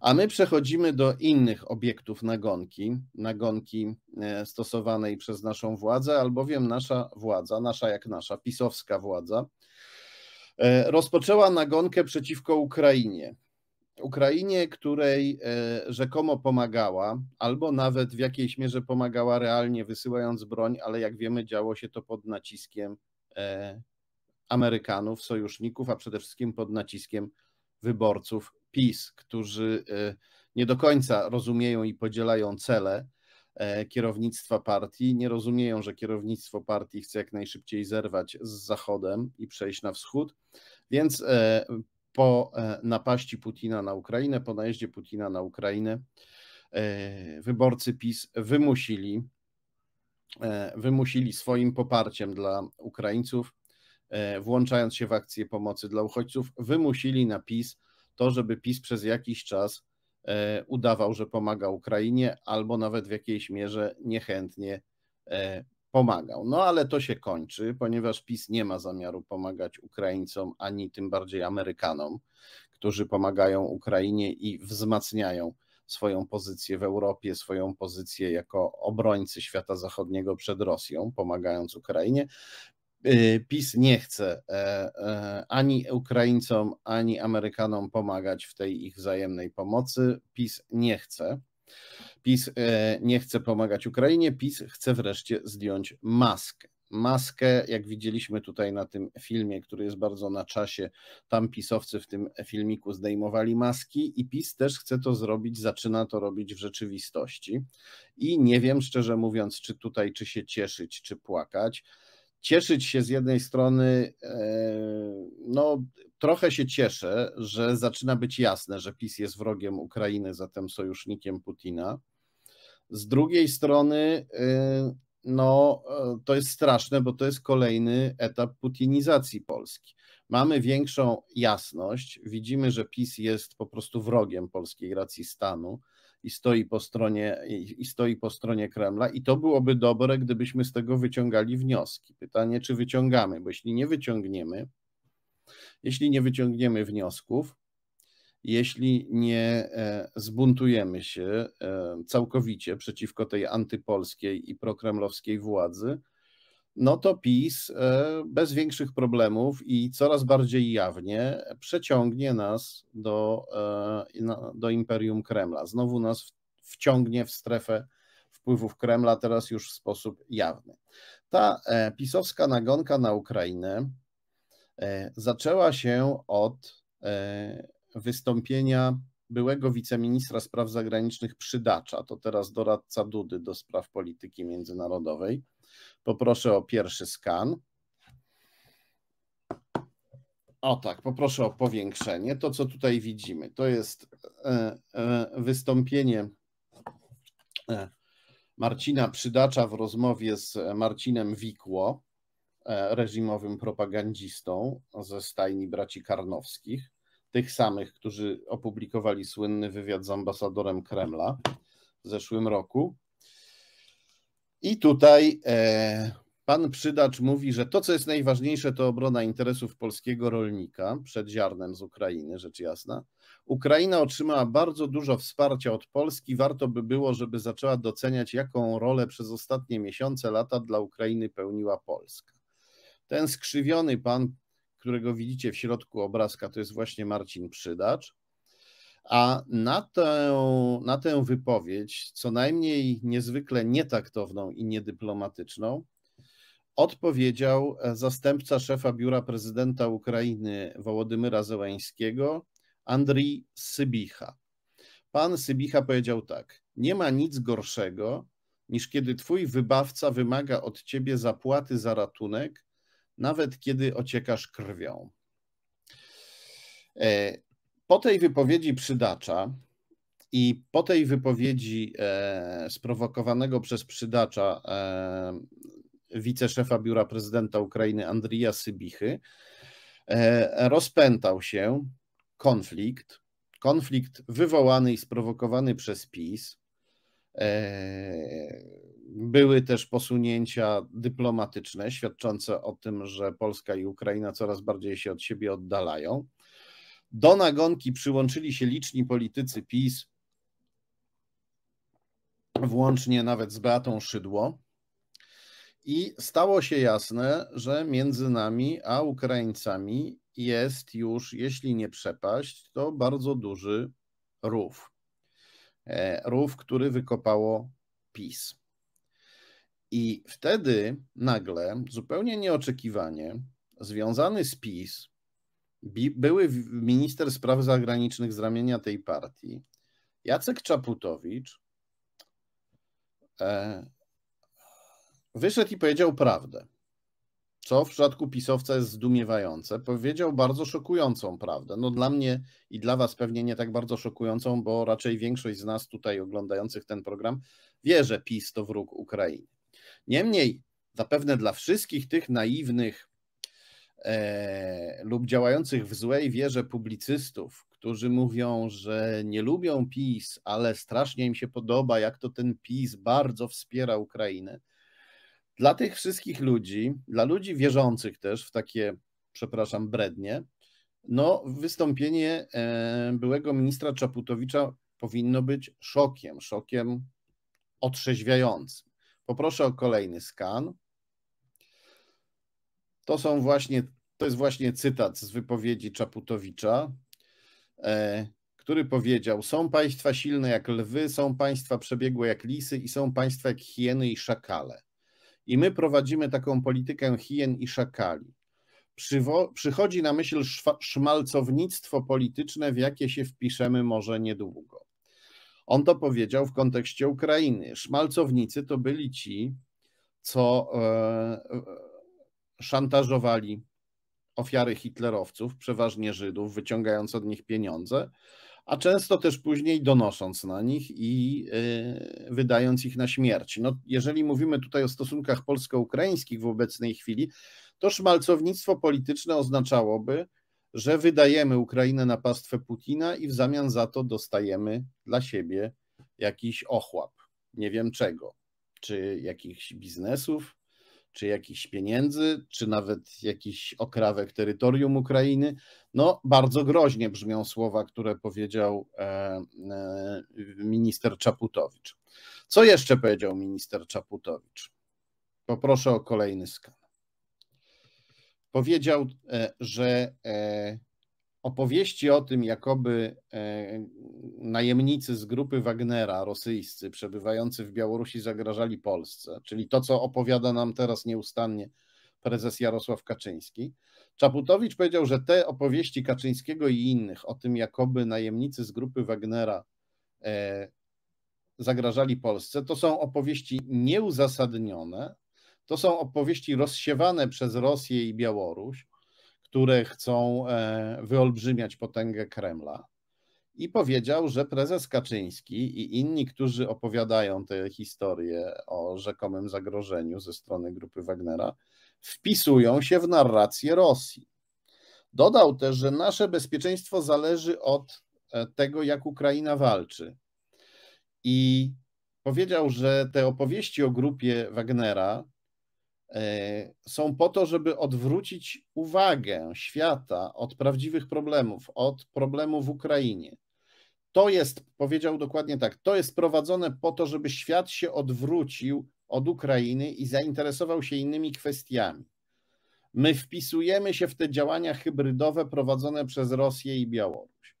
A my przechodzimy do innych obiektów nagonki, nagonki e, stosowanej przez naszą władzę, albowiem nasza władza, nasza jak nasza, pisowska władza, e, rozpoczęła nagonkę przeciwko Ukrainie. Ukrainie, której e, rzekomo pomagała, albo nawet w jakiejś mierze pomagała realnie, wysyłając broń, ale jak wiemy, działo się to pod naciskiem Amerykanów, sojuszników, a przede wszystkim pod naciskiem wyborców PiS, którzy e, nie do końca rozumieją i podzielają cele e, kierownictwa partii, nie rozumieją, że kierownictwo partii chce jak najszybciej zerwać z Zachodem i przejść na wschód. Więc e, po napaści Putina na Ukrainę, po najeździe Putina na Ukrainę, wyborcy PiS wymusili, wymusili swoim poparciem dla Ukraińców, włączając się w akcję pomocy dla uchodźców, wymusili na PiS to, żeby PiS przez jakiś czas e, udawał, że pomaga Ukrainie, albo nawet w jakiejś mierze niechętnie e, pomagał. No ale to się kończy, ponieważ PiS nie ma zamiaru pomagać Ukraińcom, ani tym bardziej Amerykanom, którzy pomagają Ukrainie i wzmacniają swoją pozycję w Europie, swoją pozycję jako obrońcy świata zachodniego przed Rosją, pomagając Ukrainie. Y, PiS nie chce e, e, ani Ukraińcom, ani Amerykanom pomagać w tej ich wzajemnej pomocy. PiS nie chce. PiS e, nie chce pomagać Ukrainie. PiS chce wreszcie zdjąć maskę maskę, jak widzieliśmy tutaj na tym filmie, który jest bardzo na czasie. Tam pisowcy w tym filmiku zdejmowali maski i PiS też chce to zrobić, zaczyna to robić w rzeczywistości. I nie wiem, szczerze mówiąc, czy tutaj, czy się cieszyć, czy płakać cieszyć się z jednej strony, e, no trochę się cieszę, że zaczyna być jasne, że PiS jest wrogiem Ukrainy, zatem sojusznikiem Putina. Z drugiej strony, e, no e, to jest straszne, bo to jest kolejny etap putinizacji Polski. Mamy większą jasność, widzimy, że PiS jest po prostu wrogiem polskiej racji stanu, i stoi po stronie, i stoi po stronie Kremla. I to byłoby dobre, gdybyśmy z tego wyciągali wnioski. Pytanie, czy wyciągamy, bo jeśli nie wyciągniemy, jeśli nie wyciągniemy wniosków, jeśli nie e, zbuntujemy się e, całkowicie przeciwko tej antypolskiej i prokremlowskiej władzy, no to PiS e, bez większych problemów i coraz bardziej jawnie przeciągnie nas do, e, do imperium Kremla. Znowu nas wciągnie w strefę wpływów Kremla, teraz już w sposób jawny. Ta e, pisowska nagonka na Ukrainę zaczęła się od wystąpienia byłego wiceministra spraw zagranicznych Przydacza, to teraz doradca Dudy do spraw polityki międzynarodowej Poproszę o pierwszy skan. O tak, poproszę o powiększenie. To, co tutaj widzimy, to jest e, e, wystąpienie e, Marcina Przydacza w rozmowie z Marcinem Wikło, reżimowym propagandzistą ze stajni braci Karnowskich, tych samych, którzy opublikowali słynny wywiad z ambasadorem Kremla w zeszłym roku. I tutaj e, pan Przydacz mówi, że to, co jest najważniejsze, to obrona interesów polskiego rolnika przed ziarnem z Ukrainy, rzecz jasna. Ukraina otrzymała bardzo dużo wsparcia od Polski. Warto by było, żeby zaczęła doceniać, jaką rolę przez ostatnie miesiące, lata dla Ukrainy pełniła Polska. Ten skrzywiony pan, którego widzicie w środku obrazka, to jest właśnie Marcin Przydacz. A na tę, na tę wypowiedź, co najmniej niezwykle nietaktowną i niedyplomatyczną, odpowiedział e, zastępca szefa biura prezydenta Ukrainy Wołodymyra Zełańskiego, Andrii Sybicha. Pan Sybicha powiedział tak: Nie ma nic gorszego, niż kiedy twój wybawca wymaga od ciebie zapłaty za ratunek, nawet kiedy ociekasz krwią. E, po tej wypowiedzi przydacza i po tej wypowiedzi e, sprowokowanego przez przydacza e, wiceszefa biura prezydenta Ukrainy Andrija Sybichy, e, rozpętał się konflikt. Konflikt wywołany i sprowokowany przez PiS. E, były też posunięcia dyplomatyczne świadczące o tym, że Polska i Ukraina coraz bardziej się od siebie oddalają. Do nagonki przyłączyli się liczni politycy PiS, włącznie nawet z Beatą Szydło. I stało się jasne, że między nami a Ukraińcami jest już, jeśli nie przepaść, to bardzo duży rów. E, rów, który wykopało PiS. I wtedy nagle, zupełnie nieoczekiwanie, związany z PiS, były minister spraw zagranicznych z ramienia tej partii, Jacek Czaputowicz, e, wyszedł i powiedział prawdę, co w przypadku pisowca jest zdumiewające. Powiedział bardzo szokującą prawdę. No dla mnie i dla Was pewnie nie tak bardzo szokującą, bo raczej większość z nas tutaj oglądających ten program wie, że PiS to wróg Ukrainy. Niemniej, zapewne dla wszystkich tych naiwnych e, lub działających w złej wierze publicystów, którzy mówią, że nie lubią PiS, ale strasznie im się podoba, jak to ten PiS bardzo wspiera Ukrainę. Dla tych wszystkich ludzi, dla ludzi wierzących też w takie, przepraszam, brednie, no, wystąpienie e, byłego ministra Czaputowicza powinno być szokiem, szokiem otrzeźwiającym. Poproszę o kolejny skan. To są właśnie, to jest właśnie cytat z wypowiedzi Czaputowicza, e, który powiedział: Są państwa silne jak lwy, są państwa przebiegłe jak lisy i są państwa jak hieny i szakale. I my prowadzimy taką politykę hien i szakali. Przywo przychodzi na myśl szmalcownictwo polityczne, w jakie się wpiszemy może niedługo. On to powiedział w kontekście Ukrainy. Szmalcownicy to byli ci, co e, e szantażowali ofiary hitlerowców, przeważnie Żydów, wyciągając od nich pieniądze, a często też później donosząc na nich i e, wydając ich na śmierć. No, jeżeli mówimy tutaj o stosunkach polsko-ukraińskich w obecnej chwili, to szmalcownictwo polityczne oznaczałoby, że wydajemy Ukrainę na pastwę Putina i w zamian za to dostajemy dla siebie jakiś ochłap, nie wiem czego, czy jakichś biznesów, czy jakichś pieniędzy, czy nawet jakiś okrawek terytorium Ukrainy. No, bardzo groźnie brzmią słowa, które powiedział e, e, minister Czaputowicz. Co jeszcze powiedział minister Czaputowicz? Poproszę o kolejny skan. Powiedział, e, że opowieści o tym, jakoby e, najemnicy z grupy Wagnera rosyjscy przebywający w Białorusi zagrażali Polsce, czyli to, co opowiada nam teraz nieustannie prezes Jarosław Kaczyński. Czaputowicz powiedział, że te opowieści Kaczyńskiego i innych o tym, jakoby najemnicy z grupy Wagnera e, zagrażali Polsce, to są opowieści nieuzasadnione, to są opowieści rozsiewane przez Rosję i Białoruś, które chcą e, wyolbrzymiać potęgę Kremla. I powiedział, że prezes Kaczyński i inni, którzy opowiadają te historie o rzekomym zagrożeniu ze strony grupy Wagnera, wpisują się w narrację Rosji. Dodał też, że nasze bezpieczeństwo zależy od e, tego, jak Ukraina walczy. I powiedział, że te opowieści o grupie Wagnera E, są po to, żeby odwrócić uwagę świata od prawdziwych problemów, od problemu w Ukrainie. To jest, powiedział dokładnie tak, to jest prowadzone po to, żeby świat się odwrócił od Ukrainy i zainteresował się innymi kwestiami. My wpisujemy się w te działania hybrydowe prowadzone przez Rosję i Białoruś.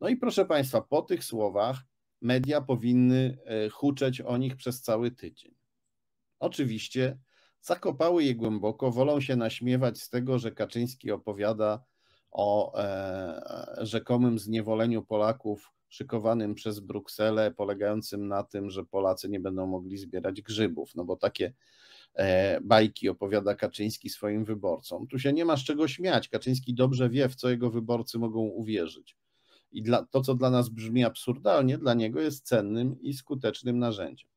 No i proszę Państwa, po tych słowach media powinny e, huczeć o nich przez cały tydzień. Oczywiście zakopały je głęboko, wolą się naśmiewać z tego, że Kaczyński opowiada o e, rzekomym zniewoleniu Polaków szykowanym przez Brukselę, polegającym na tym, że Polacy nie będą mogli zbierać grzybów, no bo takie e, bajki opowiada Kaczyński swoim wyborcom. Tu się nie ma z czego śmiać. Kaczyński dobrze wie, w co jego wyborcy mogą uwierzyć. I dla, to, co dla nas brzmi absurdalnie, dla niego jest cennym i skutecznym narzędziem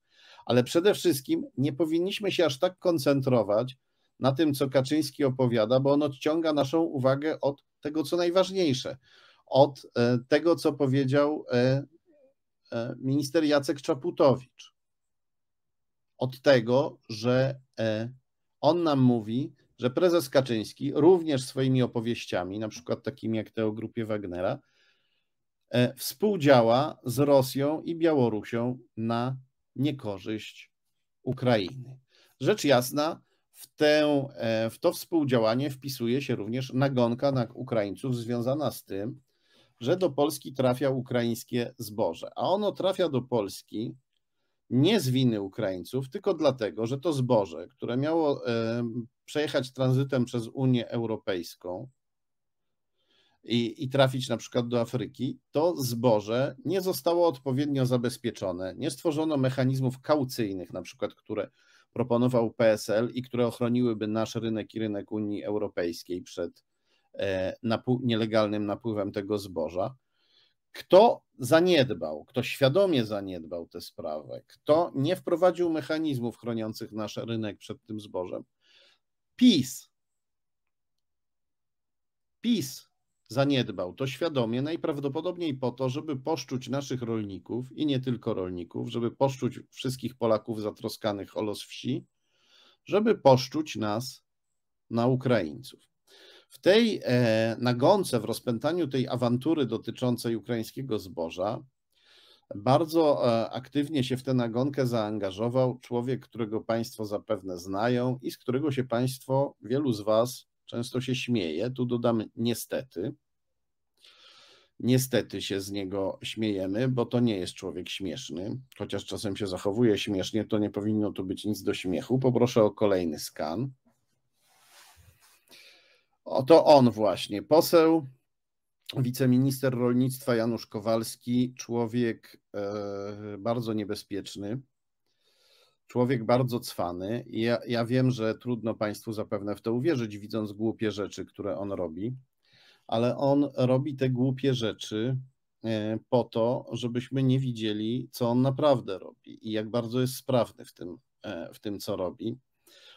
ale przede wszystkim nie powinniśmy się aż tak koncentrować na tym, co Kaczyński opowiada, bo on odciąga naszą uwagę od tego, co najważniejsze, od e, tego, co powiedział e, e, minister Jacek Czaputowicz. Od tego, że on nam mówi, że prezes Kaczyński również swoimi opowieściami, na przykład takimi jak te o grupie Wagnera, współdziała z Rosją i Białorusią na niekorzyść Ukrainy. Rzecz jasna, w, tę, e, w to współdziałanie wpisuje się również nagonka na Ukraińców związana z tym, że do Polski trafia ukraińskie zboże, a ono trafia do Polski nie z winy Ukraińców, tylko dlatego, że to zboże, które miało e, przejechać tranzytem przez Unię Europejską, i, i trafić na przykład do Afryki, to zboże nie zostało odpowiednio zabezpieczone, nie stworzono mechanizmów kaucyjnych, na przykład, które proponował PSL i które ochroniłyby nasz rynek i rynek Unii Europejskiej przed e, napł nielegalnym napływem tego zboża. Kto zaniedbał, kto świadomie zaniedbał tę sprawę, kto nie wprowadził mechanizmów chroniących nasz rynek przed tym zbożem? PiS. PiS zaniedbał to świadomie, najprawdopodobniej po to, żeby poszczuć naszych rolników i nie tylko rolników, żeby poszczuć wszystkich Polaków zatroskanych o los wsi, żeby poszczuć nas na Ukraińców. W tej e, nagonce, w rozpętaniu tej awantury dotyczącej ukraińskiego zboża, bardzo e, aktywnie się w tę nagonkę zaangażował człowiek, którego Państwo zapewne znają i z którego się Państwo, wielu z Was, Często się śmieje, tu dodam niestety. Niestety się z niego śmiejemy, bo to nie jest człowiek śmieszny. Chociaż czasem się zachowuje śmiesznie, to nie powinno tu być nic do śmiechu. Poproszę o kolejny skan. Oto on właśnie, poseł, wiceminister rolnictwa Janusz Kowalski, człowiek e, bardzo niebezpieczny człowiek bardzo cwany i ja, ja wiem, że trudno Państwu zapewne w to uwierzyć, widząc głupie rzeczy, które on robi, ale on robi te głupie rzeczy e, po to, żebyśmy nie widzieli, co on naprawdę robi i jak bardzo jest sprawny w tym, e, w tym co robi.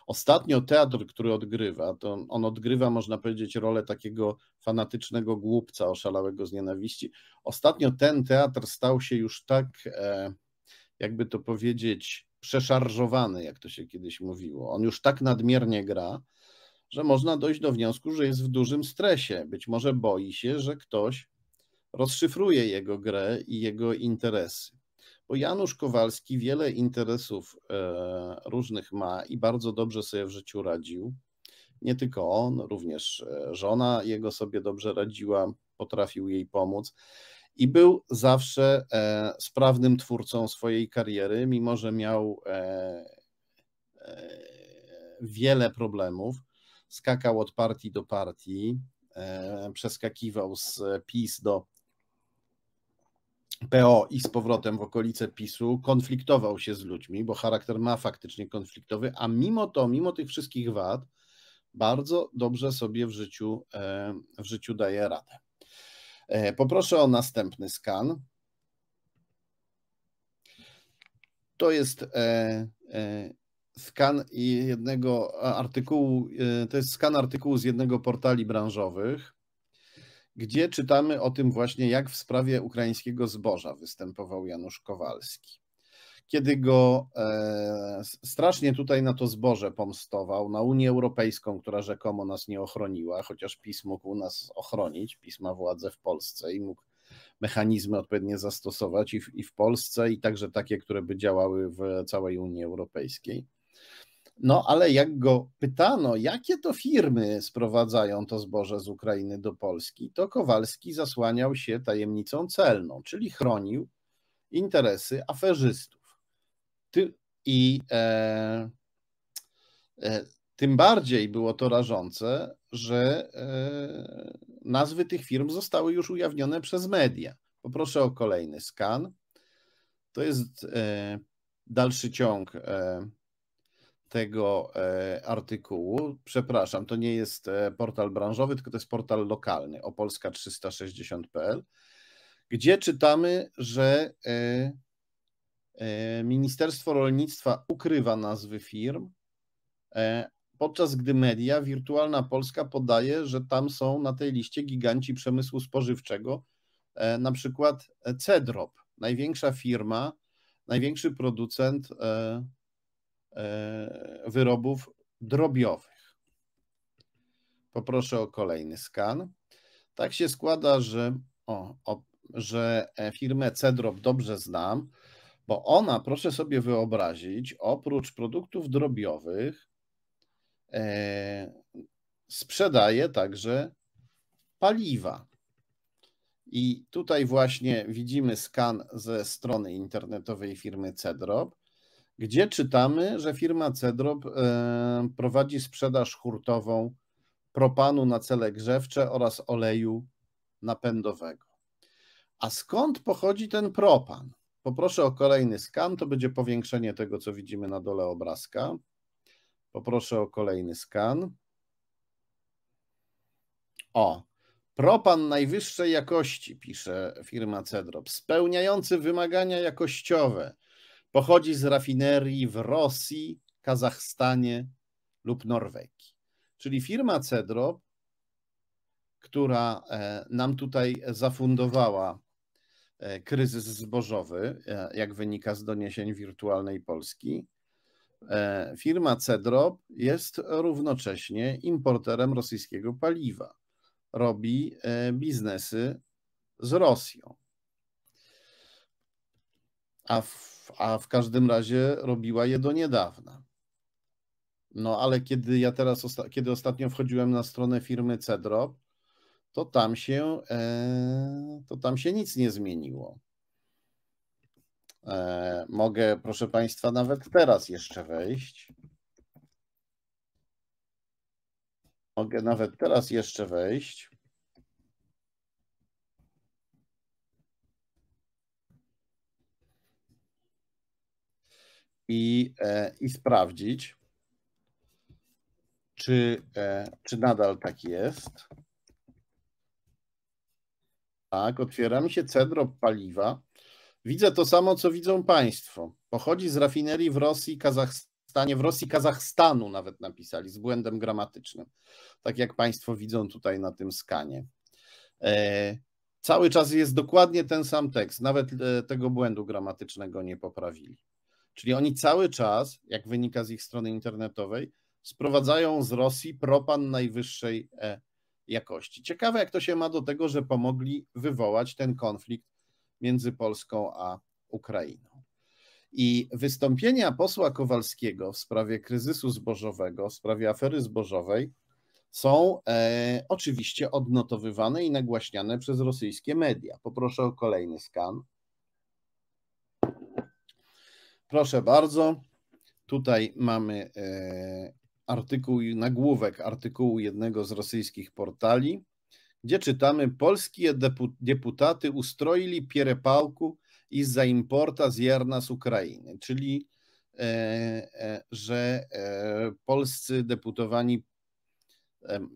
Ostatnio teatr, który odgrywa, to on odgrywa, można powiedzieć, rolę takiego fanatycznego głupca oszalałego z nienawiści. Ostatnio ten teatr stał się już tak, e, jakby to powiedzieć, przeszarżowany, jak to się kiedyś mówiło. On już tak nadmiernie gra, że można dojść do wniosku, że jest w dużym stresie. Być może boi się, że ktoś rozszyfruje jego grę i jego interesy. Bo Janusz Kowalski wiele interesów e, różnych ma i bardzo dobrze sobie w życiu radził. Nie tylko on, również e, żona jego sobie dobrze radziła, potrafił jej pomóc i był zawsze e, sprawnym twórcą swojej kariery, mimo że miał e, e, wiele problemów. Skakał od partii do partii, przeskakiwał z PiS do PO i z powrotem w okolice PiSu, konfliktował się z ludźmi, bo charakter ma faktycznie konfliktowy, a mimo to, mimo tych wszystkich wad, bardzo dobrze sobie w życiu, w życiu daje radę. E, poproszę o następny skan. To jest e, e, skan jednego artykułu, to jest skan artykułu z jednego portali branżowych, gdzie czytamy o tym właśnie, jak w sprawie ukraińskiego zboża występował Janusz Kowalski kiedy go e, strasznie tutaj na to zboże pomstował, na Unię Europejską, która rzekomo nas nie ochroniła, chociaż PiS mógł nas ochronić, PiS ma władzę w Polsce i mógł mechanizmy odpowiednie zastosować i w, i w Polsce, i także takie, które by działały w całej Unii Europejskiej. No, ale jak go pytano, jakie to firmy sprowadzają to zboże z Ukrainy do Polski, to Kowalski zasłaniał się tajemnicą celną, czyli chronił interesy aferzystów. Ty, I e, e, tym bardziej było to rażące, że e, nazwy tych firm zostały już ujawnione przez media. Poproszę o kolejny skan. To jest e, dalszy ciąg e, tego e, artykułu. Przepraszam, to nie jest portal branżowy, tylko to jest portal lokalny opolska360.pl, gdzie czytamy, że E, Ministerstwo Rolnictwa ukrywa nazwy firm, e, podczas gdy media Wirtualna Polska podaje, że tam są na tej liście giganci przemysłu spożywczego, e, na przykład Cedrop, największa firma, największy producent wyrobów drobiowych. Poproszę o kolejny skan. Tak się składa, że, o, o, że firmę Cedrop dobrze znam. Bo ona, proszę sobie wyobrazić, oprócz produktów drobiowych, e, sprzedaje także paliwa. I tutaj właśnie widzimy skan ze strony internetowej firmy Cedrop, gdzie czytamy, że firma Cedrop e, prowadzi sprzedaż hurtową propanu na cele grzewcze oraz oleju napędowego. A skąd pochodzi ten propan? Poproszę o kolejny skan, to będzie powiększenie tego, co widzimy na dole obrazka. Poproszę o kolejny skan. O, propan najwyższej jakości, pisze firma Cedrop, spełniający wymagania jakościowe. Pochodzi z rafinerii w Rosji, Kazachstanie lub Norwegii. Czyli firma Cedrop, która e, nam tutaj zafundowała E, kryzys zbożowy, e, jak wynika z doniesień wirtualnej Polski. E, firma Cedrop jest równocześnie importerem rosyjskiego paliwa. Robi biznesy z Rosją. A w, a w każdym razie robiła je do niedawna. No ale kiedy ja teraz, osta kiedy ostatnio wchodziłem na stronę firmy Cedrop, to tam się, e, to tam się nic nie zmieniło. E, mogę, proszę Państwa, nawet teraz jeszcze wejść. Mogę nawet teraz jeszcze wejść. I, e, i sprawdzić, czy, czy nadal tak jest. Tak, otwiera mi się cedro paliwa. Widzę to samo, co widzą Państwo. Pochodzi z rafinerii w Rosji, Kazachstanie, w Rosji, Kazachstanu nawet napisali, z błędem gramatycznym. Tak jak Państwo widzą tutaj na tym skanie. E, cały czas jest dokładnie ten sam tekst, nawet e, tego błędu gramatycznego nie poprawili. Czyli oni cały czas, jak wynika z ich strony internetowej, sprowadzają z Rosji propan najwyższej e jakości. Ciekawe, jak to się ma do tego, że pomogli wywołać ten konflikt między Polską a Ukrainą. I wystąpienia posła Kowalskiego w sprawie kryzysu zbożowego, w sprawie afery zbożowej są e, oczywiście odnotowywane i nagłaśniane przez rosyjskie media. Poproszę o kolejny skan. Proszę bardzo. Tutaj mamy e, artykuł nagłówek artykułu jednego z rosyjskich portali, gdzie czytamy: Polskie deputaty ustroili pierepałku i za importa zierna z Ukrainy, czyli e, e, że e, polscy deputowani,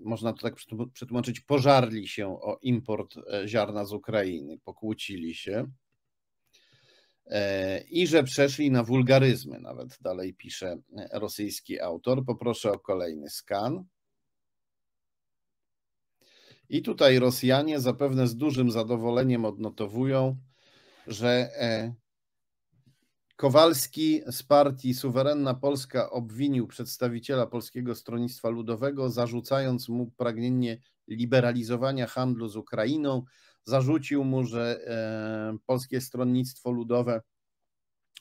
można to tak przetłumaczyć, pożarli się o import ziarna z Ukrainy, pokłócili się. E, i że przeszli na wulgaryzmy, nawet dalej pisze rosyjski autor. Poproszę o kolejny skan. I tutaj Rosjanie zapewne z dużym zadowoleniem odnotowują, że e, Kowalski z partii Suwerenna Polska obwinił przedstawiciela Polskiego Stronnictwa Ludowego, zarzucając mu pragnienie liberalizowania handlu z Ukrainą, zarzucił mu, że e, Polskie Stronnictwo Ludowe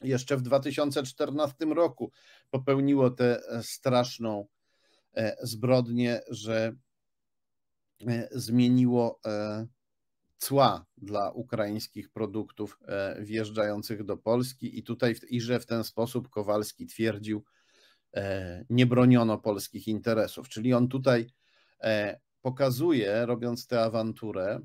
jeszcze w 2014 roku popełniło tę e, straszną e, zbrodnię, że zmieniło cła dla ukraińskich produktów wjeżdżających do Polski i tutaj i że w ten sposób Kowalski twierdził, nie broniono polskich interesów. Czyli on tutaj pokazuje, robiąc tę awanturę,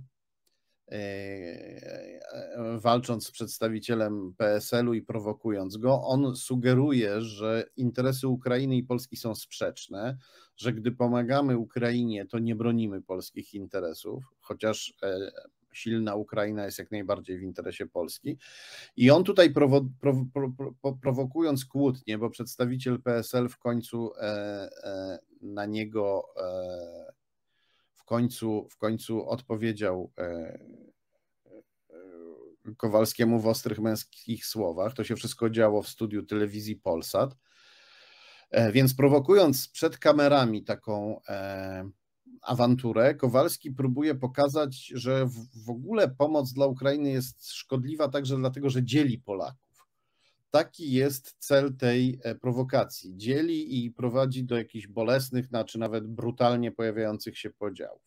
E, e, walcząc z przedstawicielem PSL-u i prowokując go, on sugeruje, że interesy Ukrainy i Polski są sprzeczne, że gdy pomagamy Ukrainie, to nie bronimy polskich interesów, chociaż e, silna Ukraina jest jak najbardziej w interesie Polski. I on tutaj prowo, pro, prowokując kłótnie, bo przedstawiciel PSL w końcu e, e, na niego e, końcu, w końcu odpowiedział e, e, Kowalskiemu w ostrych męskich słowach. To się wszystko działo w studiu telewizji Polsat. E, więc prowokując przed kamerami taką awanturę, Kowalski próbuje pokazać, że w ogóle pomoc dla Ukrainy jest szkodliwa także dlatego, że dzieli Polaków Taki jest cel tej e, prowokacji. Dzieli i prowadzi do jakichś bolesnych, czy nawet brutalnie pojawiających się podziałów.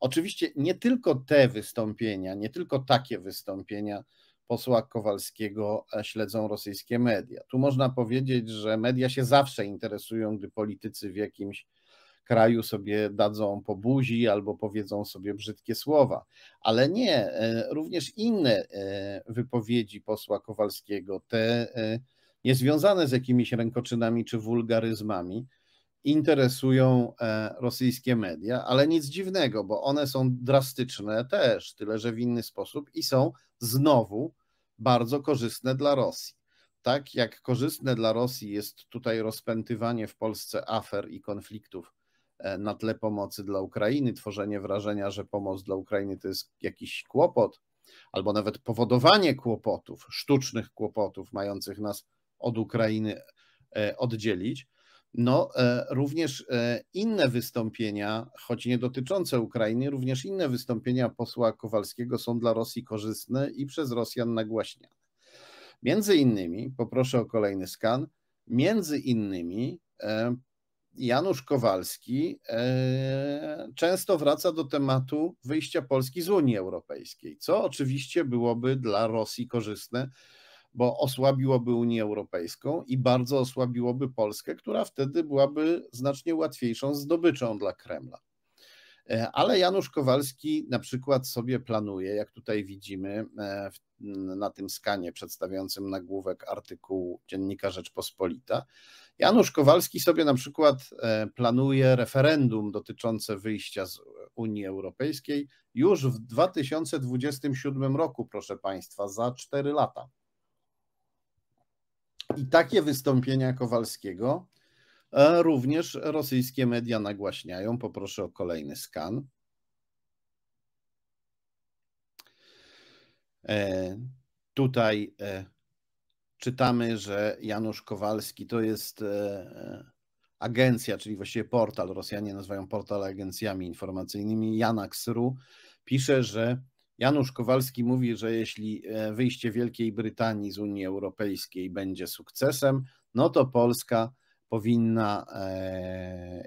Oczywiście nie tylko te wystąpienia, nie tylko takie wystąpienia posła Kowalskiego e, śledzą rosyjskie media. Tu można powiedzieć, że media się zawsze interesują, gdy politycy w jakimś kraju sobie dadzą po buzi albo powiedzą sobie brzydkie słowa. Ale nie, e, również inne e, wypowiedzi posła Kowalskiego, te e, niezwiązane z jakimiś rękoczynami czy wulgaryzmami, interesują rosyjskie media, ale nic dziwnego, bo one są drastyczne też, tyle że w inny sposób i są znowu bardzo korzystne dla Rosji. Tak jak korzystne dla Rosji jest tutaj rozpętywanie w Polsce afer i konfliktów E, na tle pomocy dla Ukrainy, tworzenie wrażenia, że pomoc dla Ukrainy to jest jakiś kłopot, albo nawet powodowanie kłopotów, sztucznych kłopotów mających nas od Ukrainy e, oddzielić. No, e, również inne wystąpienia, choć nie dotyczące Ukrainy, również inne wystąpienia posła Kowalskiego są dla Rosji korzystne i przez Rosjan nagłaśniane. Między innymi, poproszę o kolejny skan, między innymi Janusz Kowalski e, często wraca do tematu wyjścia Polski z Unii Europejskiej, co oczywiście byłoby dla Rosji korzystne, bo osłabiłoby Unię Europejską i bardzo osłabiłoby Polskę, która wtedy byłaby znacznie łatwiejszą zdobyczą dla Kremla. E, ale Janusz Kowalski na przykład sobie planuje, jak tutaj widzimy e, na tym skanie przedstawiającym nagłówek artykułu Dziennika Rzeczpospolita, Janusz Kowalski sobie na przykład e, planuje referendum dotyczące wyjścia z Unii Europejskiej już w 2027 roku, proszę Państwa, za 4 lata. I takie wystąpienia Kowalskiego e, również rosyjskie media nagłaśniają. Poproszę o kolejny skan. E, tutaj czytamy, że Janusz Kowalski to jest e, e, agencja, czyli właściwie portal, Rosjanie nazywają portal agencjami informacyjnymi, Janax.ru pisze, że Janusz Kowalski mówi, że jeśli e, wyjście Wielkiej Brytanii z Unii Europejskiej będzie sukcesem, no to Polska powinna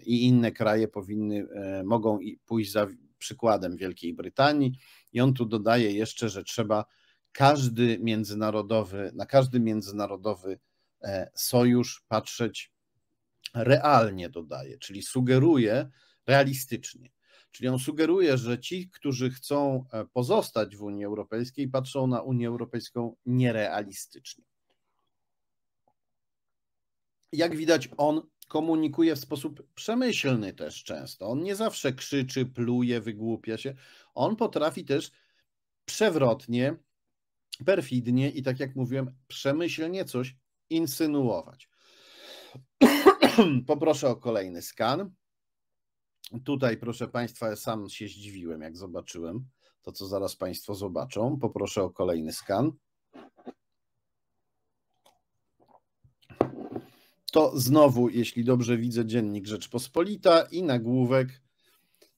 i inne kraje powinny, mogą pójść za przykładem Wielkiej Brytanii. I on tu dodaje jeszcze, że trzeba każdy międzynarodowy, na każdy międzynarodowy e, sojusz patrzeć realnie, dodaje, czyli sugeruje realistycznie. Czyli on sugeruje, że ci, którzy chcą e, pozostać w Unii Europejskiej, patrzą na Unię Europejską nierealistycznie. Jak widać, on komunikuje w sposób przemyślny też często. On nie zawsze krzyczy, pluje, wygłupia się. On potrafi też przewrotnie perfidnie i tak jak mówiłem, przemyślnie coś insynuować. Poproszę o kolejny skan. Tutaj, proszę Państwa, sam się zdziwiłem, jak zobaczyłem to, co zaraz Państwo zobaczą. Poproszę o kolejny skan. To znowu, jeśli dobrze widzę, dziennik Rzeczpospolita i nagłówek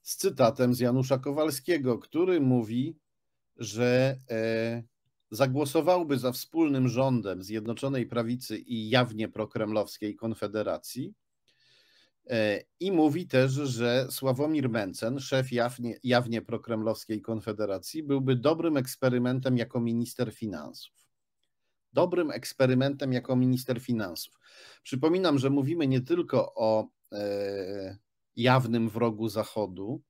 z cytatem z Janusza Kowalskiego, który mówi, że e, zagłosowałby za wspólnym rządem Zjednoczonej Prawicy i jawnie prokremlowskiej Konfederacji. E, I mówi też, że Sławomir Mencen, szef jawnie, jawnie prokremlowskiej Konfederacji, byłby dobrym eksperymentem jako minister finansów. Dobrym eksperymentem jako minister finansów. Przypominam, że mówimy nie tylko o e, jawnym wrogu Zachodu,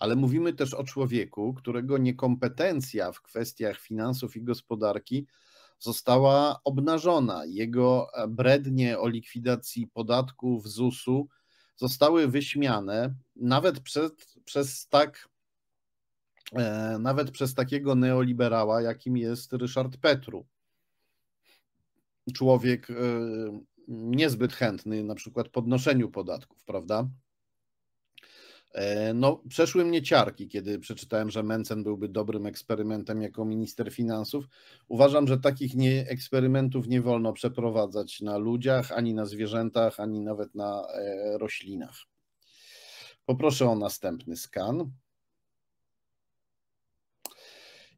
ale mówimy też o człowieku, którego niekompetencja w kwestiach finansów i gospodarki została obnażona. Jego e, brednie o likwidacji podatków, ZUS-u zostały wyśmiane nawet przez, przez tak e, nawet przez takiego neoliberała, jakim jest Ryszard Petru. Człowiek e, niezbyt chętny na przykład podnoszeniu podatków, prawda? E, no, przeszły mnie ciarki, kiedy przeczytałem, że Mencen byłby dobrym eksperymentem jako minister finansów. Uważam, że takich nie, eksperymentów nie wolno przeprowadzać na ludziach, ani na zwierzętach, ani nawet na e, roślinach. Poproszę o następny skan.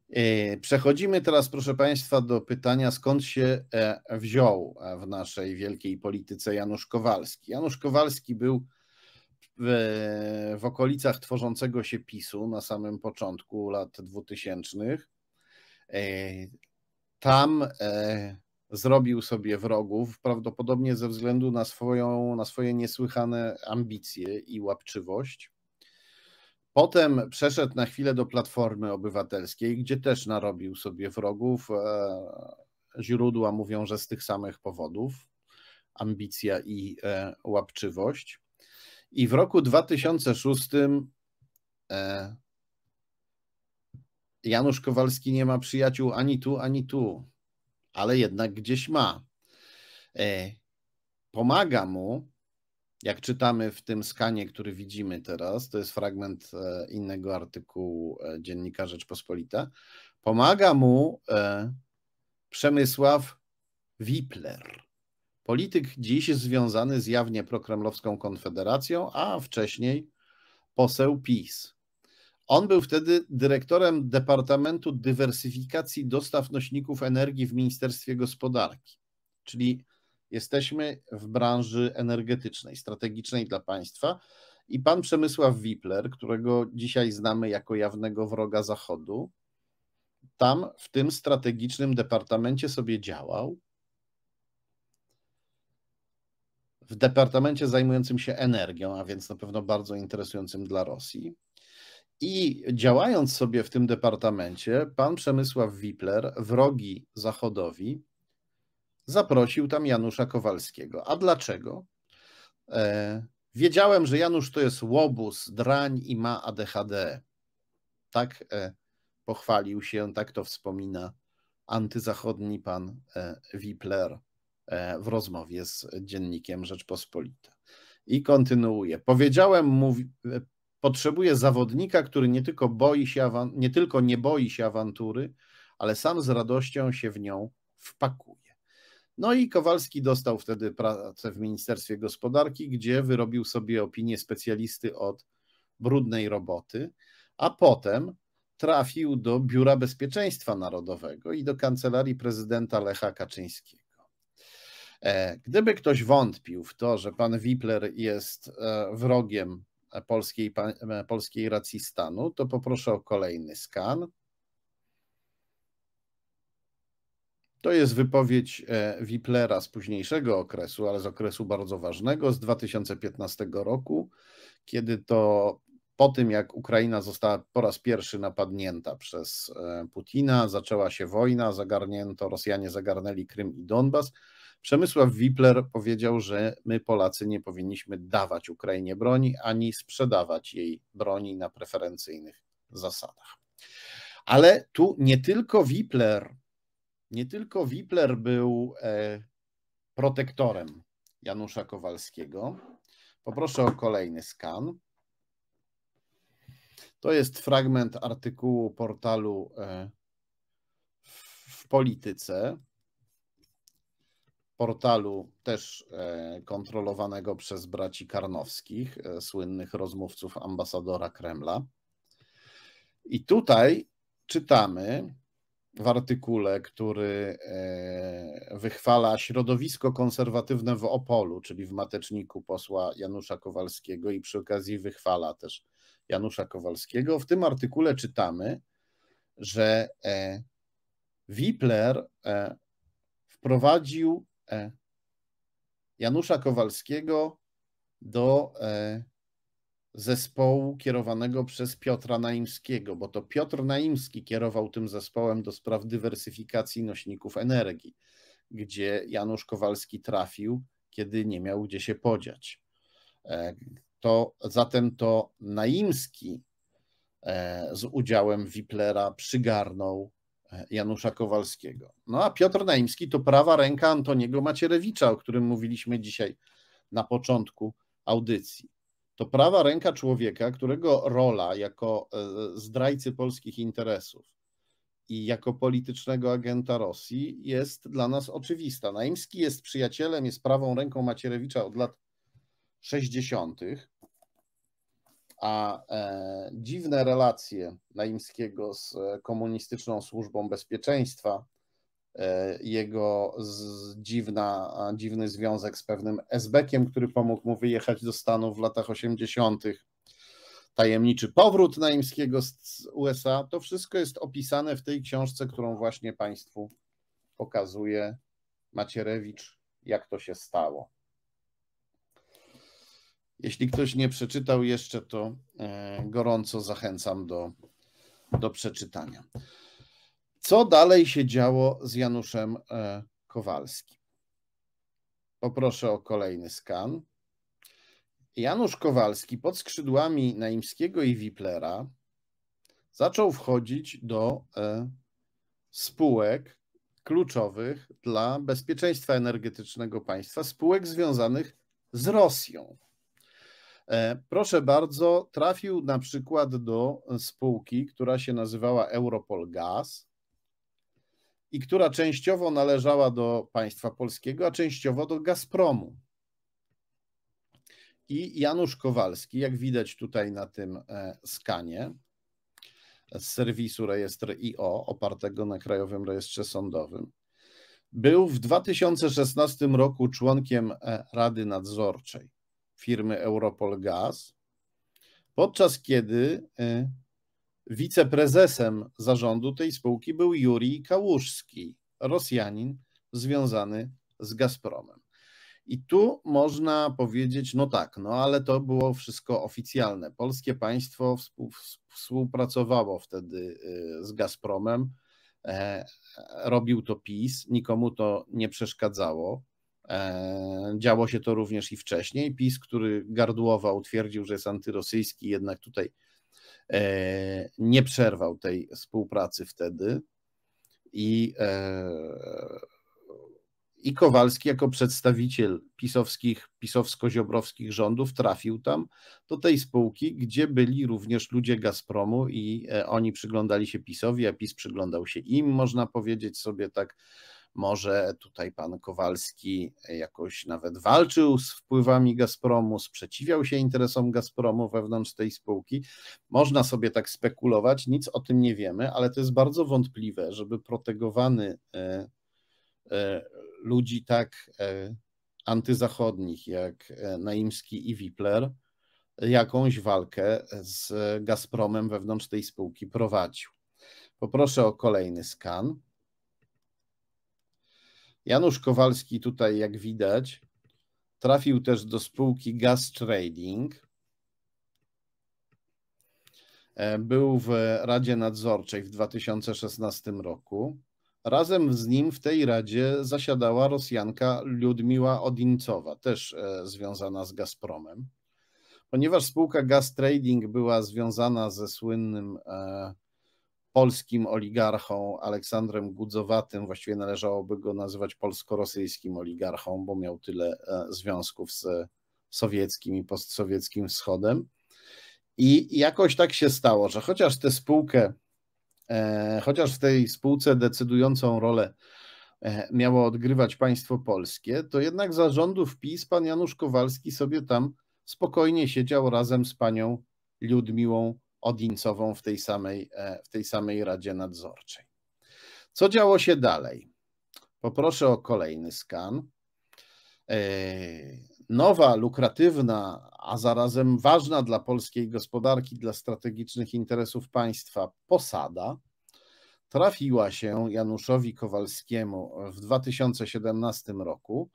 E, przechodzimy teraz, proszę Państwa, do pytania, skąd się e, wziął w naszej wielkiej polityce Janusz Kowalski. Janusz Kowalski był w okolicach tworzącego się PiSu na samym początku lat 2000. E, tam e, zrobił sobie wrogów, prawdopodobnie ze względu na, swoją, na swoje niesłychane ambicje i łapczywość. Potem przeszedł na chwilę do Platformy Obywatelskiej, gdzie też narobił sobie wrogów. E, źródła mówią, że z tych samych powodów ambicja i łapczywość. I w roku 2006 e, Janusz Kowalski nie ma przyjaciół ani tu, ani tu, ale jednak gdzieś ma. E, pomaga mu, jak czytamy w tym skanie, który widzimy teraz, to jest fragment e, innego artykułu e, dziennika Rzeczpospolita, pomaga mu e, Przemysław Wipler. Polityk dziś związany z jawnie prokremlowską konfederacją, a wcześniej poseł PiS. On był wtedy dyrektorem Departamentu Dywersyfikacji Dostaw Nośników Energii w Ministerstwie Gospodarki. Czyli jesteśmy w branży energetycznej, strategicznej dla państwa. I pan Przemysław Wipler, którego dzisiaj znamy jako jawnego wroga Zachodu, tam w tym strategicznym departamencie sobie działał w departamencie zajmującym się energią, a więc na pewno bardzo interesującym dla Rosji. I działając sobie w tym departamencie, pan Przemysław Wipler, wrogi Zachodowi, zaprosił tam Janusza Kowalskiego. A dlaczego? E, wiedziałem, że Janusz to jest łobuz, drań i ma ADHD. Tak e, pochwalił się, tak to wspomina antyzachodni pan e, Wipler. E, w rozmowie z dziennikiem Rzeczpospolita. I kontynuuje. Powiedziałem mu, e, potrzebuje zawodnika, który nie tylko, boi się nie tylko nie boi się awantury, ale sam z radością się w nią wpakuje. No i Kowalski dostał wtedy pracę w Ministerstwie Gospodarki, gdzie wyrobił sobie opinię specjalisty od brudnej roboty, a potem trafił do Biura Bezpieczeństwa Narodowego i do Kancelarii Prezydenta Lecha Kaczyńskiego. E, gdyby ktoś wątpił w to, że pan Wipler jest e, wrogiem e, polskiej, polskiej racji stanu, to poproszę o kolejny skan. To jest wypowiedź Wiplera z późniejszego okresu, ale z okresu bardzo ważnego, z 2015 roku, kiedy to po tym, jak Ukraina została po raz pierwszy napadnięta przez Putina, zaczęła się wojna, zagarnięto, Rosjanie zagarnęli Krym i Donbas. Przemysław Wipler powiedział, że my Polacy nie powinniśmy dawać Ukrainie broni ani sprzedawać jej broni na preferencyjnych zasadach. Ale tu nie tylko Wipler, nie tylko Wipler był e, protektorem Janusza Kowalskiego. Poproszę o kolejny skan. To jest fragment artykułu portalu e, w polityce portalu też e, kontrolowanego przez braci Karnowskich, e, słynnych rozmówców ambasadora Kremla. I tutaj czytamy w artykule, który e, wychwala środowisko konserwatywne w Opolu, czyli w mateczniku posła Janusza Kowalskiego i przy okazji wychwala też Janusza Kowalskiego. W tym artykule czytamy, że Wipler wprowadził E. Janusza Kowalskiego do e, zespołu kierowanego przez Piotra Naimskiego, bo to Piotr Naimski kierował tym zespołem do spraw dywersyfikacji nośników energii, gdzie Janusz Kowalski trafił, kiedy nie miał gdzie się podziać. E, to, zatem to Naimski z udziałem Wiplera przygarnął Janusza Kowalskiego. No a Piotr Naimski to prawa ręka Antoniego Macierewicza, o którym mówiliśmy dzisiaj na początku audycji. To prawa ręka człowieka, którego rola jako e, zdrajcy polskich interesów i jako politycznego agenta Rosji jest dla nas oczywista. Naimski jest przyjacielem, jest prawą ręką Macierewicza od lat 60 a e, dziwne relacje Naimskiego z e, komunistyczną służbą bezpieczeństwa, e, jego z, dziwna, dziwny związek z pewnym Esbekiem, który pomógł mu wyjechać do Stanów w latach 80., tajemniczy powrót Naimskiego z USA, to wszystko jest opisane w tej książce, którą właśnie Państwu pokazuje Macierewicz, jak to się stało. Jeśli ktoś nie przeczytał jeszcze, to e, gorąco zachęcam do, do przeczytania. Co dalej się działo z Januszem e, Kowalskim? Poproszę o kolejny skan. Janusz Kowalski pod skrzydłami Naimskiego i Wiplera zaczął wchodzić do e, spółek kluczowych dla bezpieczeństwa energetycznego państwa, spółek związanych z Rosją. E, proszę bardzo, trafił na przykład do e, spółki, która się nazywała Europol Gaz i która częściowo należała do państwa polskiego, a częściowo do Gazpromu. I Janusz Kowalski, jak widać tutaj na tym e, skanie, z serwisu rejestr IO opartego na Krajowym Rejestrze Sądowym. Był w 2016 roku członkiem Rady Nadzorczej firmy Europol Gaz, podczas kiedy e, wiceprezesem zarządu tej spółki był Jurij Kałuszski, Rosjanin związany z Gazpromem. I tu można powiedzieć, no tak, no ale to było wszystko oficjalne. Polskie państwo współpracowało wtedy e, z Gazpromem, e, robił to PiS, nikomu to nie przeszkadzało. E, działo się to również i wcześniej. PiS, który gardłowo twierdził, że jest antyrosyjski, jednak tutaj e, nie przerwał tej współpracy wtedy. I, e, i Kowalski, jako przedstawiciel pisowskich, pisowsko-ziobrowskich rządów, trafił tam do tej spółki, gdzie byli również ludzie Gazpromu i oni przyglądali się PiSowi, a PiS przyglądał się im, można powiedzieć sobie tak może tutaj pan Kowalski jakoś nawet walczył z wpływami Gazpromu, sprzeciwiał się interesom Gazpromu wewnątrz tej spółki. Można sobie tak spekulować, nic o tym nie wiemy, ale to jest bardzo wątpliwe, żeby protegowany e, e, ludzi tak e, antyzachodnich jak Naimski i Wipler jakąś walkę z Gazpromem wewnątrz tej spółki prowadził. Poproszę o kolejny skan. Janusz Kowalski tutaj, jak widać, trafił też do spółki Gas Trading. E, był w Radzie Nadzorczej w 2016 roku. Razem z nim w tej radzie zasiadała Rosjanka Ludmiła Odincowa, też e, związana z Gazpromem. Ponieważ spółka Gaz Trading była związana ze słynnym e, polskim oligarchą Aleksandrem Gudzowatym, właściwie należałoby go nazywać polsko-rosyjskim oligarchą, bo miał tyle e, związków z sowieckim i postsowieckim wschodem. I jakoś tak się stało, że chociaż tę spółkę, e, chociaż w tej spółce decydującą rolę e, miało odgrywać państwo polskie, to jednak za rządów PiS pan Janusz Kowalski sobie tam spokojnie siedział razem z panią Ludmiłą Odincową w tej samej, e, w tej samej Radzie Nadzorczej. Co działo się dalej? Poproszę o kolejny skan. E, nowa, lukratywna, a zarazem ważna dla polskiej gospodarki, dla strategicznych interesów państwa posada trafiła się Januszowi Kowalskiemu w 2017 roku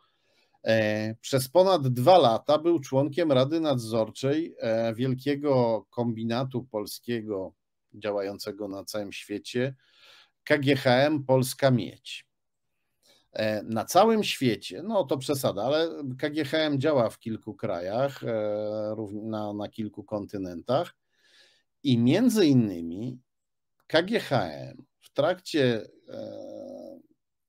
E, przez ponad dwa lata był członkiem Rady Nadzorczej e, wielkiego kombinatu polskiego działającego na całym świecie KGHM Polska Miedź. E, na całym świecie, no to przesada, ale KGHM działa w kilku krajach, na, na kilku kontynentach i między innymi KGHM w trakcie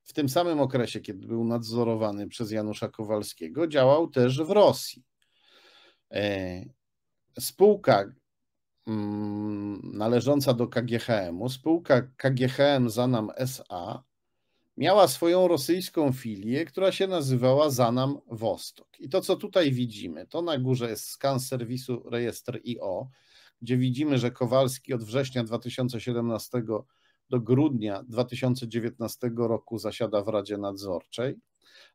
w tym samym okresie, kiedy był nadzorowany przez Janusza Kowalskiego, działał też w Rosji. E, spółka mm, należąca do KGHM-u, spółka KGHM Zanam SA, miała swoją rosyjską filię, która się nazywała Zanam Wostok. I to, co tutaj widzimy, to na górze jest skan serwisu rejestr IO, gdzie widzimy, że Kowalski od września 2017 do grudnia 2019 roku zasiada w Radzie Nadzorczej,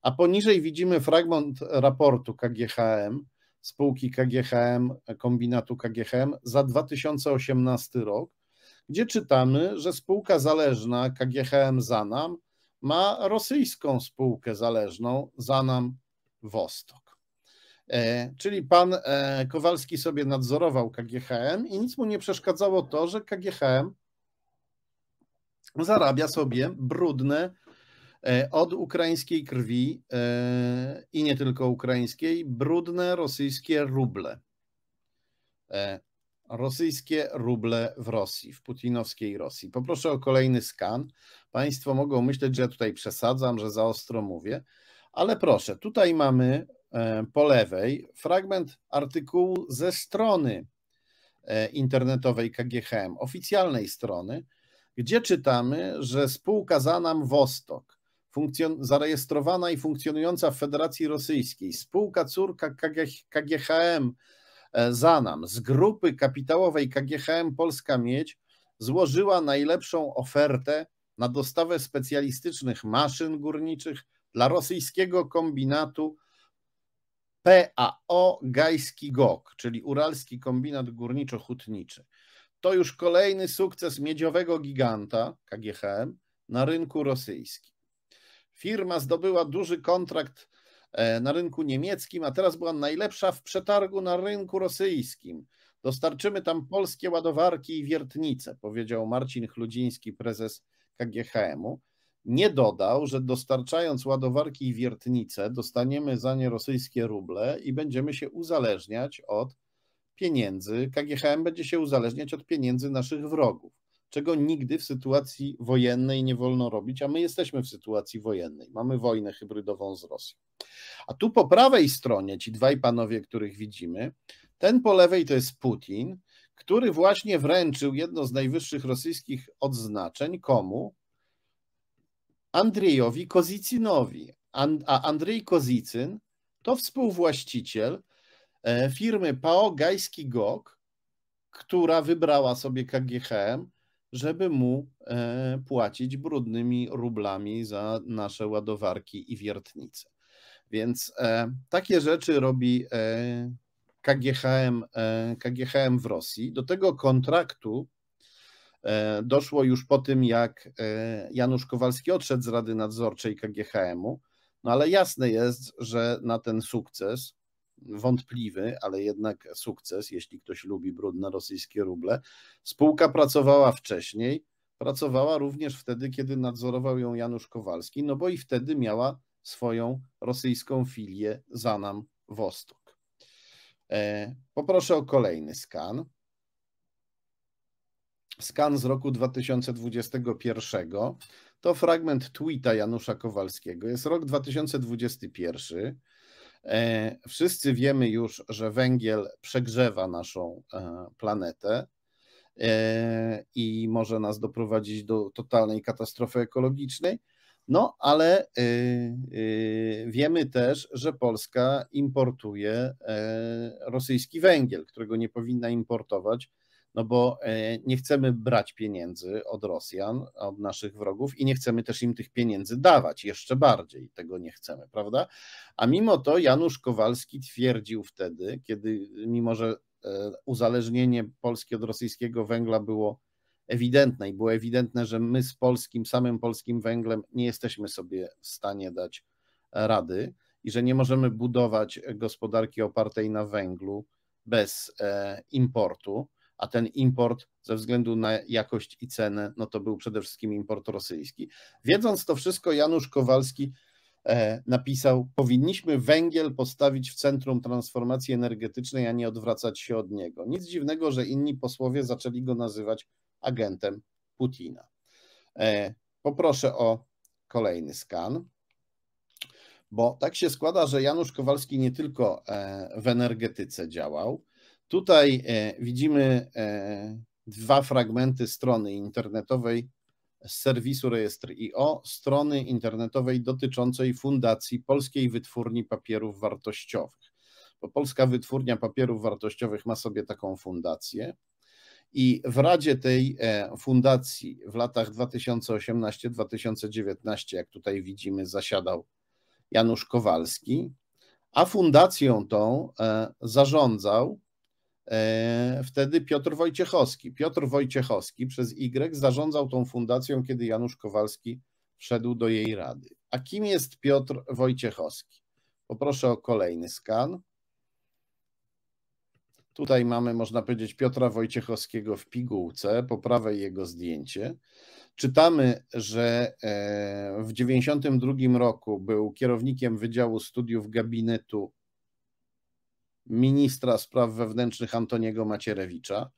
a poniżej widzimy fragment raportu KGHM, spółki KGHM, kombinatu KGHM za 2018 rok, gdzie czytamy, że spółka zależna KGHM Zanam ma rosyjską spółkę zależną Zanam Wostok. E, czyli pan e, Kowalski sobie nadzorował KGHM i nic mu nie przeszkadzało to, że KGHM zarabia sobie brudne e, od ukraińskiej krwi e, i nie tylko ukraińskiej, brudne rosyjskie ruble. E, rosyjskie ruble w Rosji, w putinowskiej Rosji. Poproszę o kolejny skan. Państwo mogą myśleć, że ja tutaj przesadzam, że za ostro mówię, ale proszę, tutaj mamy po lewej fragment artykułu ze strony internetowej KGHM, oficjalnej strony, gdzie czytamy, że spółka Zanam Wostok, zarejestrowana i funkcjonująca w Federacji Rosyjskiej, spółka córka KGHM e, Zanam z grupy kapitałowej KGHM Polska Miedź złożyła najlepszą ofertę na dostawę specjalistycznych maszyn górniczych dla rosyjskiego kombinatu PAO Gajski GOK, czyli Uralski Kombinat Górniczo-Hutniczy. To już kolejny sukces miedziowego giganta KGHM na rynku rosyjskim. Firma zdobyła duży kontrakt e, na rynku niemieckim, a teraz była najlepsza w przetargu na rynku rosyjskim. Dostarczymy tam polskie ładowarki i wiertnice, powiedział Marcin Chludziński, prezes KGHM-u. Nie dodał, że dostarczając ładowarki i wiertnice, dostaniemy za nie rosyjskie ruble i będziemy się uzależniać od pieniędzy. KGHM będzie się uzależniać od pieniędzy naszych wrogów, czego nigdy w sytuacji wojennej nie wolno robić, a my jesteśmy w sytuacji wojennej. Mamy wojnę hybrydową z Rosją. A tu po prawej stronie, ci dwaj panowie, których widzimy, ten po lewej to jest Putin, który właśnie wręczył jedno z najwyższych rosyjskich odznaczeń komu? Andrzejowi Kozicynowi. And, a Andrzej Kozicyn to współwłaściciel E, firmy PAO Gajski GOK, która wybrała sobie KGHM, żeby mu e, płacić brudnymi rublami za nasze ładowarki i wiertnice. Więc e, takie rzeczy robi KGHM, KGHM w Rosji. Do tego kontraktu doszło już po tym, jak Janusz Kowalski odszedł z Rady Nadzorczej KGHM-u. No ale jasne jest, że na ten sukces wątpliwy, ale jednak sukces, jeśli ktoś lubi brudne rosyjskie ruble. Spółka pracowała wcześniej, pracowała również wtedy, kiedy nadzorował ją Janusz Kowalski, no bo i wtedy miała swoją rosyjską filię Zanam Wostok. E, poproszę o kolejny skan. Skan z roku 2021 to fragment tweeta Janusza Kowalskiego. Jest rok 2021. E, wszyscy wiemy już, że węgiel przegrzewa naszą e, planetę e, i może nas doprowadzić do totalnej katastrofy ekologicznej. No, ale wiemy też, że Polska importuje rosyjski węgiel, którego nie powinna importować no bo e, nie chcemy brać pieniędzy od Rosjan, od naszych wrogów i nie chcemy też im tych pieniędzy dawać, jeszcze bardziej tego nie chcemy, prawda? A mimo to Janusz Kowalski twierdził wtedy, kiedy mimo że e, uzależnienie Polski od rosyjskiego węgla było ewidentne i było ewidentne, że my z polskim, samym polskim węglem nie jesteśmy sobie w stanie dać e, rady i że nie możemy budować gospodarki opartej na węglu bez importu, a ten import ze względu na jakość i cenę, no to był przede wszystkim import rosyjski. Wiedząc to wszystko, Janusz Kowalski e, napisał: Powinniśmy węgiel postawić w centrum transformacji energetycznej, a nie odwracać się od niego. Nic dziwnego, że inni posłowie zaczęli go nazywać agentem Putina. E, poproszę o kolejny skan. Bo tak się składa, że Janusz Kowalski nie tylko e, w energetyce działał, Tutaj e, widzimy e, dwa fragmenty strony internetowej z serwisu Rejestr.io, strony internetowej dotyczącej Fundacji Polskiej Wytwórni Papierów Wartościowych. Bo Polska Wytwórnia Papierów Wartościowych ma sobie taką fundację. I w Radzie tej e, fundacji w latach 2018-2019, jak tutaj widzimy, zasiadał Janusz Kowalski, a fundacją tą zarządzał E, wtedy Piotr Wojciechowski. Piotr Wojciechowski przez Y zarządzał tą fundacją, kiedy Janusz Kowalski wszedł do jej rady. A kim jest Piotr Wojciechowski? Poproszę o kolejny skan. Tutaj mamy, można powiedzieć, Piotra Wojciechowskiego w pigułce, po prawej jego zdjęcie. Czytamy, że e, w 1992 roku był kierownikiem Wydziału Studiów Gabinetu ministra spraw wewnętrznych Antoniego Macierewicza.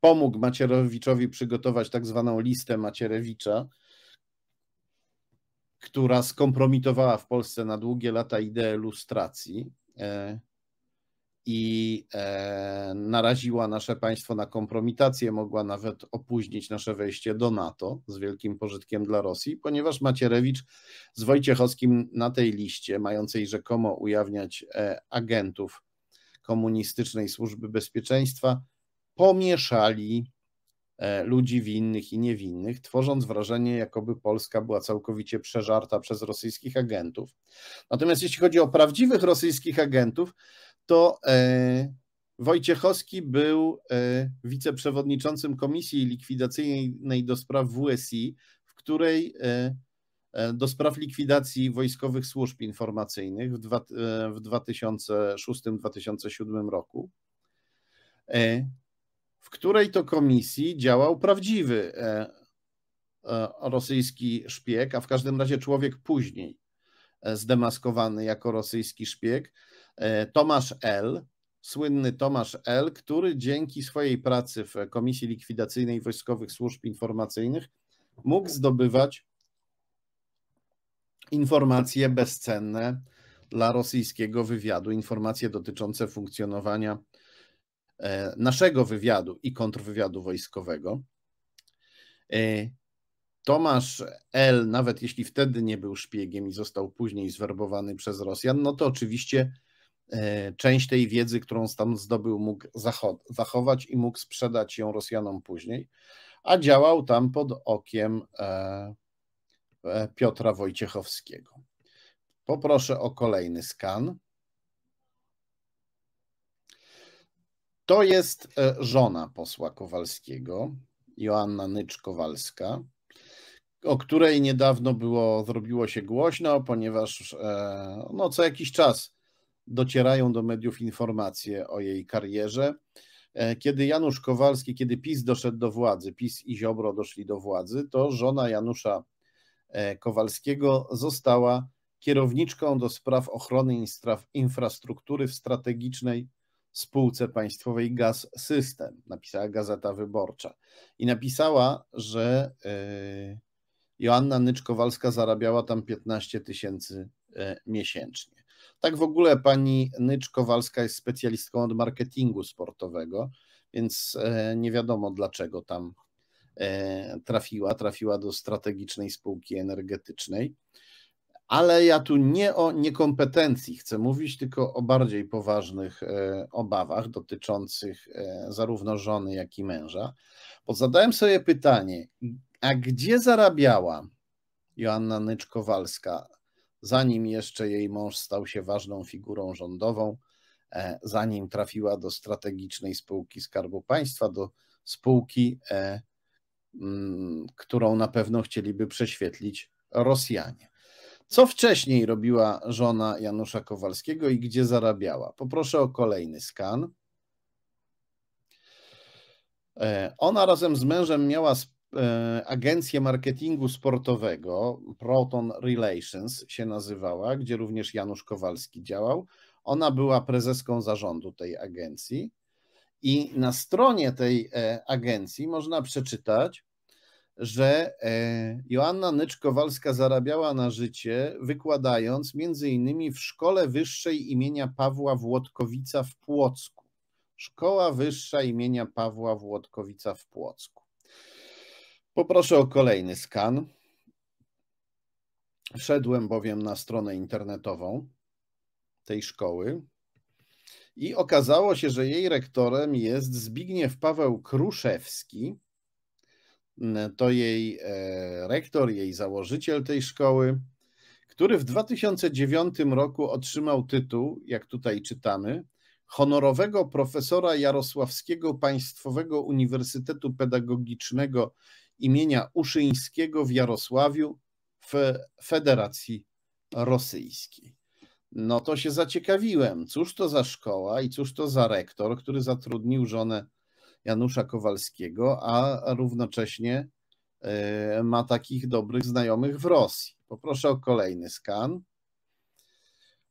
Pomógł Macierewiczowi przygotować tak zwaną listę Macierewicza, która skompromitowała w Polsce na długie lata ideę lustracji e, i e, naraziła nasze państwo na kompromitację, mogła nawet opóźnić nasze wejście do NATO z wielkim pożytkiem dla Rosji, ponieważ Macierewicz z Wojciechowskim na tej liście, mającej rzekomo ujawniać e, agentów komunistycznej służby bezpieczeństwa pomieszali e, ludzi winnych i niewinnych, tworząc wrażenie, jakoby Polska była całkowicie przeżarta przez rosyjskich agentów. Natomiast jeśli chodzi o prawdziwych rosyjskich agentów, to e, Wojciechowski był e, wiceprzewodniczącym Komisji Likwidacyjnej do spraw WSI, w której E, do spraw likwidacji wojskowych służb informacyjnych w, e, w 2006-2007 roku, e, w której to komisji działał prawdziwy rosyjski szpieg, a w każdym razie człowiek później zdemaskowany jako rosyjski szpieg, Tomasz L., słynny Tomasz L., który dzięki swojej pracy w Komisji Likwidacyjnej Wojskowych Służb Informacyjnych mógł zdobywać informacje bezcenne dla rosyjskiego wywiadu, informacje dotyczące funkcjonowania e, naszego wywiadu i kontrwywiadu wojskowego. E, Tomasz L., nawet jeśli wtedy nie był szpiegiem i został później zwerbowany przez Rosjan, no to oczywiście e, część tej wiedzy, którą tam zdobył, mógł zachować i mógł sprzedać ją Rosjanom później, a działał tam pod okiem E, Piotra Wojciechowskiego. Poproszę o kolejny skan. To jest e, żona posła Kowalskiego, Joanna Nycz-Kowalska, o której niedawno było, zrobiło się głośno, ponieważ e, no, co jakiś czas docierają do mediów informacje o jej karierze. Kiedy Janusz Kowalski, kiedy PiS doszedł do władzy, PiS i Ziobro doszli do władzy, to żona Janusza E, Kowalskiego została kierowniczką do spraw ochrony infrastruktury w strategicznej spółce państwowej Gaz System, napisała Gazeta Wyborcza. I napisała, że e, Joanna Nyczkowalska zarabiała tam 15 tysięcy e, miesięcznie. Tak w ogóle pani Nyczkowalska jest specjalistką od marketingu sportowego, więc nie wiadomo dlaczego tam E, trafiła, trafiła do strategicznej spółki energetycznej. Ale ja tu nie o niekompetencji chcę mówić, tylko o bardziej poważnych e, obawach dotyczących e, zarówno żony, jak i męża. zadałem sobie pytanie, a gdzie zarabiała Joanna Nyczkowalska, zanim jeszcze jej mąż stał się ważną figurą rządową, zanim trafiła do strategicznej spółki Skarbu Państwa, do spółki Mm, którą na pewno chcieliby prześwietlić Rosjanie. Co wcześniej robiła żona Janusza Kowalskiego i gdzie zarabiała? Poproszę o kolejny skan. E, ona razem z mężem miała e, agencję marketingu sportowego, Proton Relations się nazywała, gdzie również Janusz Kowalski działał. Ona była prezeską zarządu tej agencji. I na stronie tej e, agencji można przeczytać, że e, Joanna Nyczkowalska zarabiała na życie, wykładając między innymi w Szkole Wyższej imienia Pawła Włodkowica w Płocku. Szkoła Wyższa imienia Pawła Włodkowica w Płocku. Poproszę o kolejny skan. Wszedłem bowiem na stronę internetową tej szkoły i okazało się, że jej rektorem jest Zbigniew Paweł Kruszewski, E, to jej e, rektor, jej założyciel tej szkoły, który w 2009 roku otrzymał tytuł, jak tutaj czytamy, honorowego profesora Jarosławskiego Państwowego Uniwersytetu Pedagogicznego imienia Uszyńskiego w Jarosławiu w Federacji Rosyjskiej. No to się zaciekawiłem, cóż to za szkoła i cóż to za rektor, który zatrudnił żonę Janusza Kowalskiego, a równocześnie e, ma takich dobrych znajomych w Rosji. Poproszę o kolejny skan.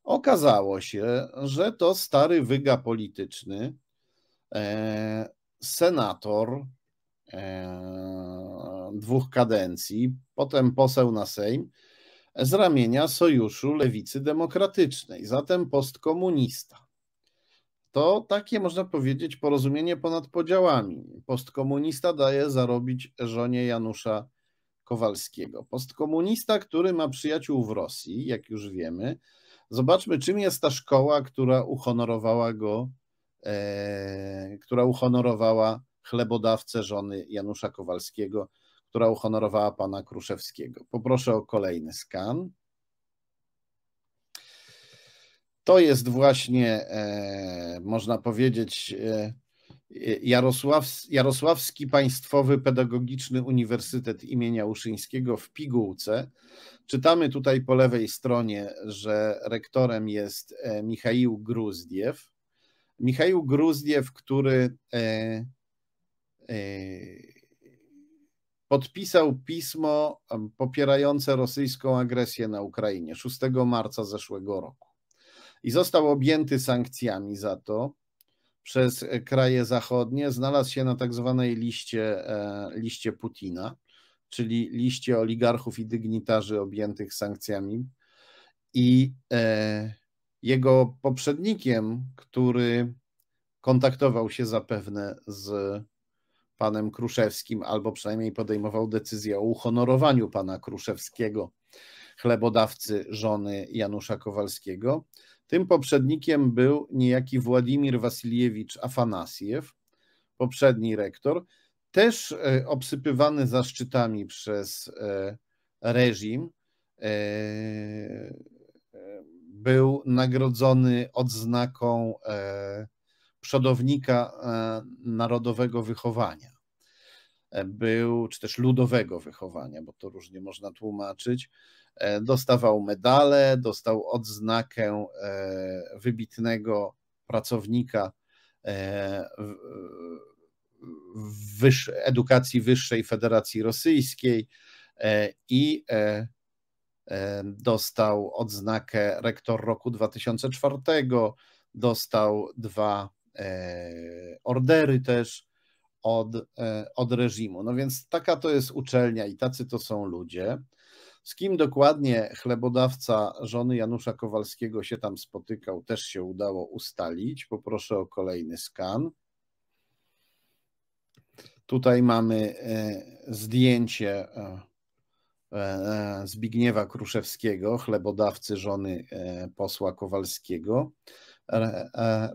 Okazało się, że to stary wyga polityczny, e, senator e, dwóch kadencji, potem poseł na Sejm z ramienia Sojuszu Lewicy Demokratycznej, zatem postkomunista to takie można powiedzieć porozumienie ponad podziałami. Postkomunista daje zarobić żonie Janusza Kowalskiego. Postkomunista, który ma przyjaciół w Rosji, jak już wiemy. Zobaczmy, czym jest ta szkoła, która uhonorowała go, e, która uhonorowała chlebodawcę żony Janusza Kowalskiego, która uhonorowała pana Kruszewskiego. Poproszę o kolejny skan. To jest właśnie, e, można powiedzieć, e, Jarosław, Jarosławski Państwowy Pedagogiczny Uniwersytet imienia Uszyńskiego w Pigułce. Czytamy tutaj po lewej stronie, że rektorem jest e, Michał Gruzdiew. Michał Gruzdiew, który podpisał pismo popierające rosyjską agresję na Ukrainie 6 marca zeszłego roku i został objęty sankcjami za to przez kraje zachodnie, znalazł się na tak zwanej liście, e, liście Putina, czyli liście oligarchów i dygnitarzy objętych sankcjami. I e, jego poprzednikiem, który kontaktował się zapewne z panem Kruszewskim, albo przynajmniej podejmował decyzję o uhonorowaniu pana Kruszewskiego, chlebodawcy żony Janusza Kowalskiego, tym poprzednikiem był niejaki Władimir Wasiliewicz Afanasiew, poprzedni rektor, też e, obsypywany zaszczytami przez e, reżim. E, był nagrodzony odznaką przodownika narodowego wychowania. Był, czy też ludowego wychowania, bo to różnie można tłumaczyć E, dostawał medale, dostał odznakę e, wybitnego pracownika e, edukacji wyższej Federacji Rosyjskiej i dostał odznakę rektor roku 2004, dostał dwa ordery też od, od reżimu. No więc taka to jest uczelnia i tacy to są ludzie. Z kim dokładnie chlebodawca żony Janusza Kowalskiego się tam spotykał, też się udało ustalić. Poproszę o kolejny skan. Tutaj mamy e, zdjęcie e, e, Zbigniewa Kruszewskiego, chlebodawcy żony posła Kowalskiego,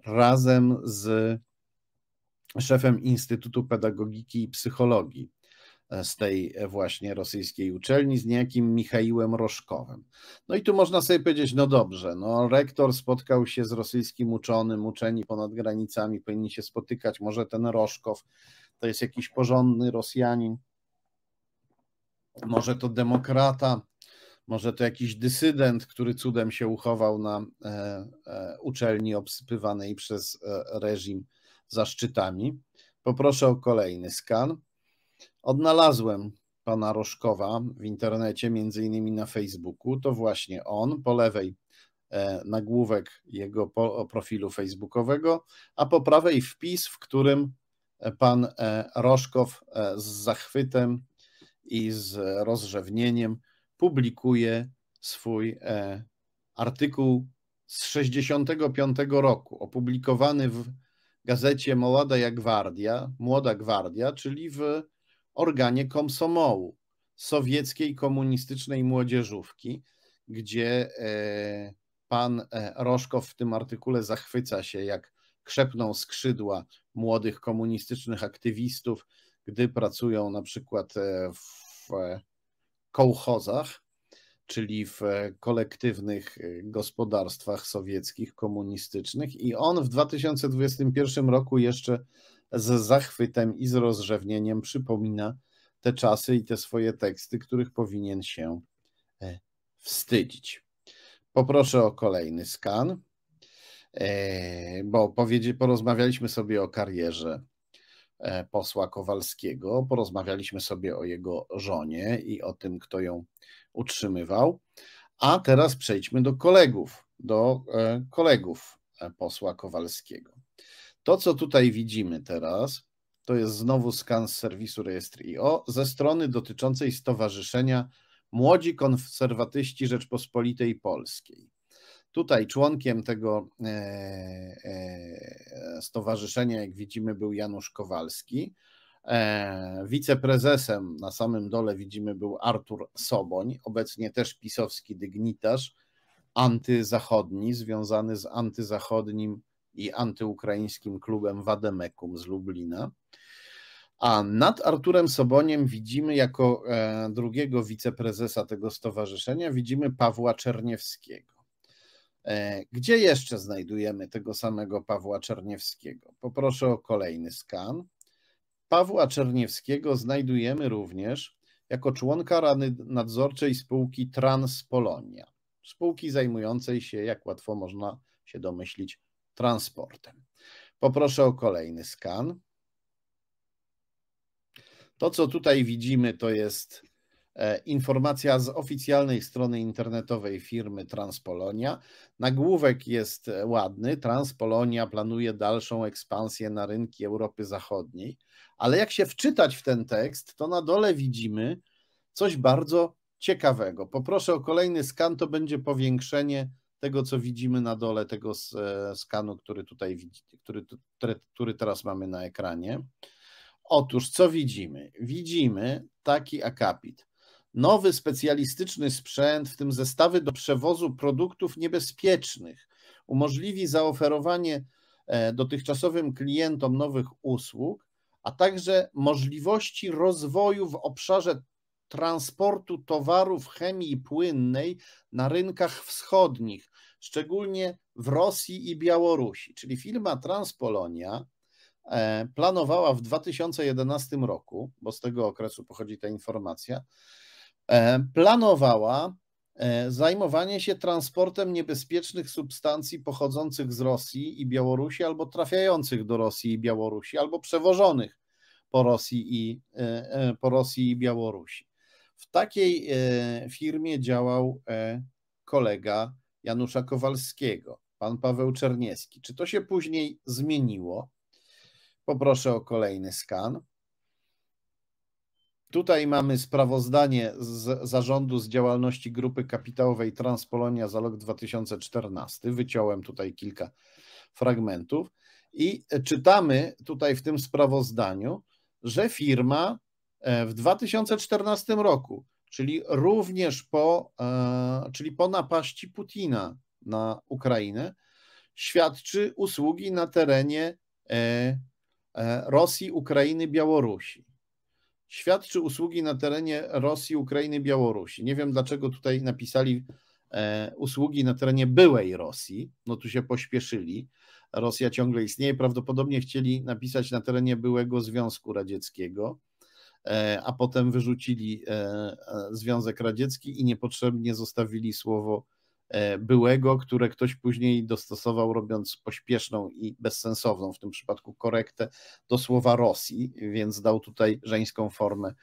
razem z szefem Instytutu Pedagogiki i Psychologii z tej e, właśnie rosyjskiej uczelni z niejakim Michałem Roszkowem. No i tu można sobie powiedzieć, no dobrze, no rektor spotkał się z rosyjskim uczonym, uczeni ponad granicami powinni się spotykać, może ten Roszkow to jest jakiś porządny Rosjanin, może to demokrata, może to jakiś dysydent, który cudem się uchował na e, e, uczelni obsypywanej przez reżim zaszczytami. Poproszę o kolejny skan. Odnalazłem pana Roszkowa w internecie, między innymi na Facebooku. To właśnie on, po lewej e, nagłówek jego profilu facebookowego, a po prawej wpis, w którym e, pan e, Roszkow z zachwytem i z rozrzewnieniem publikuje swój artykuł z 65 roku, opublikowany w gazecie Młoda Gwardia, Młoda Gwardia, czyli w organie komsomołu sowieckiej komunistycznej młodzieżówki, gdzie e, pan e, Roszkow w tym artykule zachwyca się, jak krzepną skrzydła młodych komunistycznych aktywistów, gdy pracują na przykład e, w kołchozach, czyli w kolektywnych gospodarstwach sowieckich, komunistycznych. I on w 2021 roku jeszcze z zachwytem i z rozrzewnieniem przypomina te czasy i te swoje teksty, których powinien się e, wstydzić. Poproszę o kolejny skan, e, bo porozmawialiśmy sobie o karierze e, posła Kowalskiego, porozmawialiśmy sobie o jego żonie i o tym, kto ją utrzymywał. A teraz przejdźmy do kolegów, do kolegów posła Kowalskiego. To, co tutaj widzimy teraz, to jest znowu skan z serwisu Rejestr.io ze strony dotyczącej Stowarzyszenia Młodzi Konserwatyści Rzeczpospolitej Polskiej. Tutaj członkiem tego e, e, stowarzyszenia, jak widzimy, był Janusz Kowalski. E, wiceprezesem na samym dole widzimy był Artur Soboń, obecnie też pisowski dygnitarz antyzachodni, związany z antyzachodnim i antyukraińskim klubem Wademekum z Lublina. A nad Arturem Soboniem widzimy jako e, drugiego wiceprezesa tego stowarzyszenia, widzimy Pawła Czerniewskiego. E, gdzie jeszcze znajdujemy tego samego Pawła Czerniewskiego? Poproszę o kolejny skan. Pawła Czerniewskiego znajdujemy również jako członka Rady Nadzorczej spółki Transpolonia, spółki zajmującej się, jak łatwo można się domyślić, transportem. Poproszę o kolejny skan. To, co tutaj widzimy, to jest e, informacja z oficjalnej strony internetowej firmy Transpolonia. Nagłówek jest e, ładny. Transpolonia planuje dalszą ekspansję na rynki Europy Zachodniej, ale jak się wczytać w ten tekst, to na dole widzimy coś bardzo ciekawego. Poproszę o kolejny skan, to będzie powiększenie tego, co widzimy na dole tego e, skanu, który tutaj który, który teraz mamy na ekranie. Otóż co widzimy? Widzimy taki akapit. Nowy specjalistyczny sprzęt, w tym zestawy do przewozu produktów niebezpiecznych, umożliwi zaoferowanie e, dotychczasowym klientom nowych usług, a także możliwości rozwoju w obszarze transportu towarów chemii płynnej na rynkach wschodnich szczególnie w Rosji i Białorusi. Czyli firma Transpolonia e, planowała w 2011 roku, bo z tego okresu pochodzi ta informacja, e, planowała e, zajmowanie się transportem niebezpiecznych substancji pochodzących z Rosji i Białorusi albo trafiających do Rosji i Białorusi albo przewożonych po Rosji i, po Rosji i Białorusi. W takiej firmie działał kolega Janusza Kowalskiego, pan Paweł Czerniewski. Czy to się później zmieniło? Poproszę o kolejny skan. Tutaj mamy sprawozdanie z zarządu z działalności grupy kapitałowej Transpolonia za rok 2014. Wyciąłem tutaj kilka fragmentów i czytamy tutaj w tym sprawozdaniu, że firma e, w 2014 roku czyli również po, e, czyli po napaści Putina na Ukrainę, świadczy usługi na terenie e, e, Rosji, Ukrainy, Białorusi. Świadczy usługi na terenie Rosji, Ukrainy, Białorusi. Nie wiem, dlaczego tutaj napisali usługi na terenie byłej Rosji. No tu się pośpieszyli. Rosja ciągle istnieje. Prawdopodobnie chcieli napisać na terenie byłego Związku Radzieckiego E, a potem wyrzucili e, e, Związek Radziecki i niepotrzebnie zostawili słowo byłego, które ktoś później dostosował, robiąc pośpieszną i bezsensowną w tym przypadku korektę do słowa Rosji, więc dał tutaj żeńską formę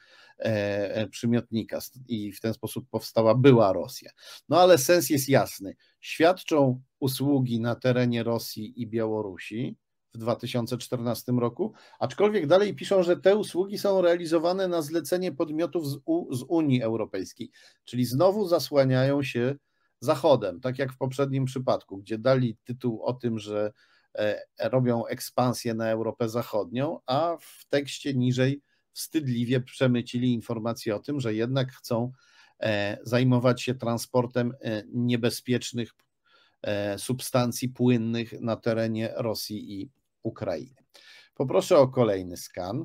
przymiotnika i w ten sposób powstała była Rosja. No ale sens jest jasny. Świadczą usługi na terenie Rosji i Białorusi, w 2014 roku, aczkolwiek dalej piszą, że te usługi są realizowane na zlecenie podmiotów z, U, z Unii Europejskiej, czyli znowu zasłaniają się Zachodem, tak jak w poprzednim przypadku, gdzie dali tytuł o tym, że e, robią ekspansję na Europę Zachodnią, a w tekście niżej wstydliwie przemycili informację o tym, że jednak chcą e, zajmować się transportem e, niebezpiecznych substancji płynnych na terenie Rosji i Ukrainy. Poproszę o kolejny skan.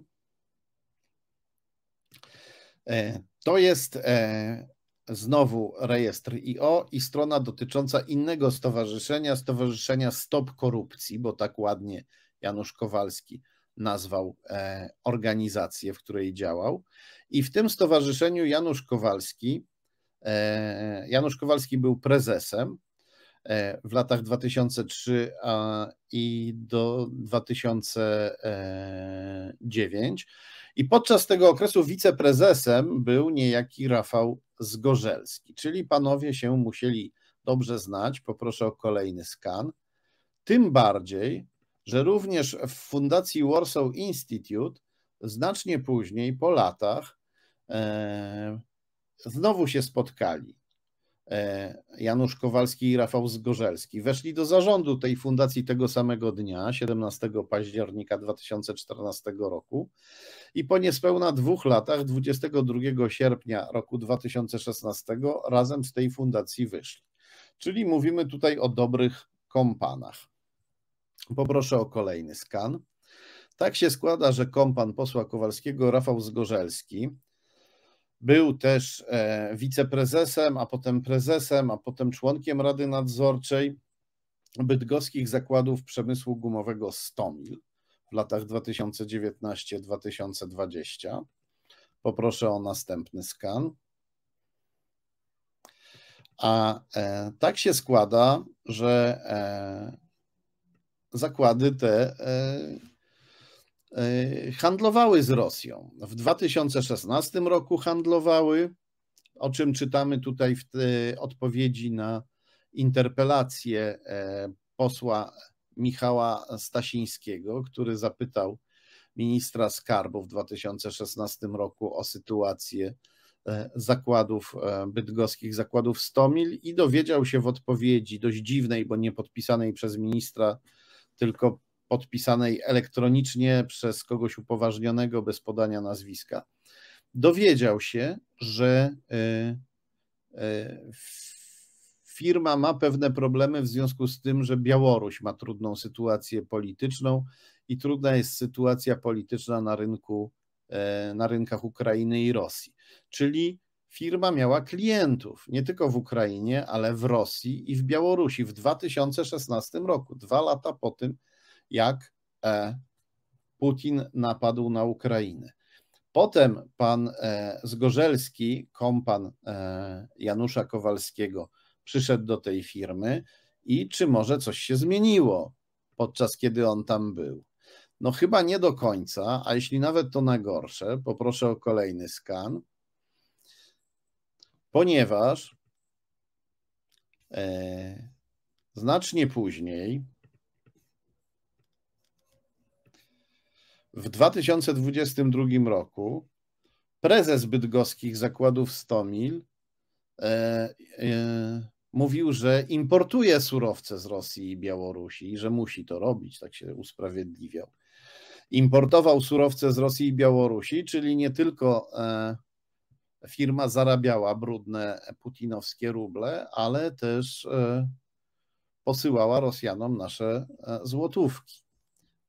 E, to jest e, znowu rejestr IO i strona dotycząca innego stowarzyszenia, Stowarzyszenia Stop Korupcji, bo tak ładnie Janusz Kowalski nazwał e, organizację, w której działał. I w tym stowarzyszeniu Janusz Kowalski, Janusz Kowalski był prezesem, E, w latach 2003 a, i do 2009. I podczas tego okresu wiceprezesem był niejaki Rafał Zgorzelski, czyli panowie się musieli dobrze znać. Poproszę o kolejny skan. Tym bardziej, że również w Fundacji Warsaw Institute znacznie później, po latach, e, znowu się spotkali. E, Janusz Kowalski i Rafał Zgorzelski weszli do zarządu tej fundacji tego samego dnia, 17 października 2014 roku i po niespełna dwóch latach, 22 sierpnia roku 2016, razem z tej fundacji wyszli. Czyli mówimy tutaj o dobrych kompanach. Poproszę o kolejny skan. Tak się składa, że kompan posła Kowalskiego Rafał Zgorzelski był też e, wiceprezesem, a potem prezesem, a potem członkiem Rady Nadzorczej Bydgoskich Zakładów Przemysłu Gumowego Stomil w latach 2019-2020. Poproszę o następny skan. A e, tak się składa, że e, zakłady te e, Y, handlowały z Rosją. W 2016 roku handlowały, o czym czytamy tutaj w y, odpowiedzi na interpelację e, posła Michała Stasińskiego, który zapytał ministra skarbu w 2016 roku o sytuację e, zakładów e, bydgoskich, zakładów Stomil i dowiedział się w odpowiedzi dość dziwnej, bo nie podpisanej przez ministra, tylko podpisanej elektronicznie przez kogoś upoważnionego bez podania nazwiska, dowiedział się, że y, y, firma ma pewne problemy w związku z tym, że Białoruś ma trudną sytuację polityczną i trudna jest sytuacja polityczna na rynku, e, na rynkach Ukrainy i Rosji. Czyli firma miała klientów nie tylko w Ukrainie, ale w Rosji i w Białorusi w 2016 roku, dwa lata po tym, jak e, Putin napadł na Ukrainę. Potem pan e, Zgorzelski, kompan e, Janusza Kowalskiego, przyszedł do tej firmy i czy może coś się zmieniło podczas kiedy on tam był? No chyba nie do końca, a jeśli nawet to na gorsze, poproszę o kolejny skan, ponieważ znacznie później w 2022 roku prezes bydgoskich zakładów Stomil e, e, mówił, że importuje surowce z Rosji i Białorusi i że musi to robić, tak się usprawiedliwiał. Importował surowce z Rosji i Białorusi, czyli nie tylko e, firma zarabiała brudne putinowskie ruble, ale też e, posyłała Rosjanom nasze e, złotówki.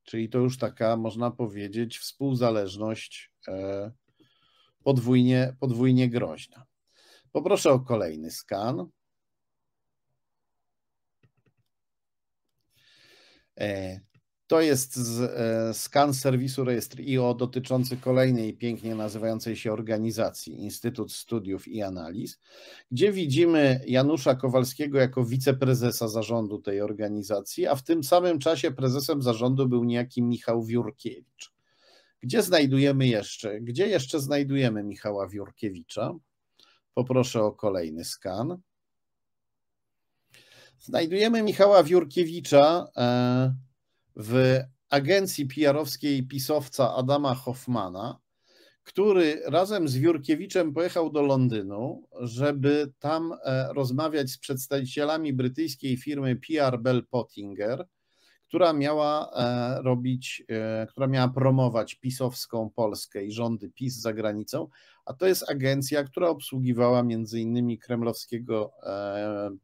Czyli to już taka, można powiedzieć, współzależność e, podwójnie, podwójnie groźna. Poproszę o kolejny skan. E, to jest z, e, skan serwisu rejestr IO dotyczący kolejnej pięknie nazywającej się organizacji Instytut Studiów i Analiz, gdzie widzimy Janusza Kowalskiego jako wiceprezesa zarządu tej organizacji, a w tym samym czasie prezesem zarządu był niejaki Michał Wiórkiewicz. Gdzie znajdujemy jeszcze? Gdzie jeszcze znajdujemy Michała Wiórkiewicza? Poproszę o kolejny skan. Znajdujemy Michała Wiórkiewicza. E w agencji PR-owskiej pisowca Adama Hoffmana, który razem z Jurkiewiczem pojechał do Londynu, żeby tam e, rozmawiać z przedstawicielami brytyjskiej firmy PR Bell Pottinger, która miała e, robić, e, która miała promować pisowską Polskę i rządy PiS za granicą, a to jest agencja, która obsługiwała między innymi kremlowskiego,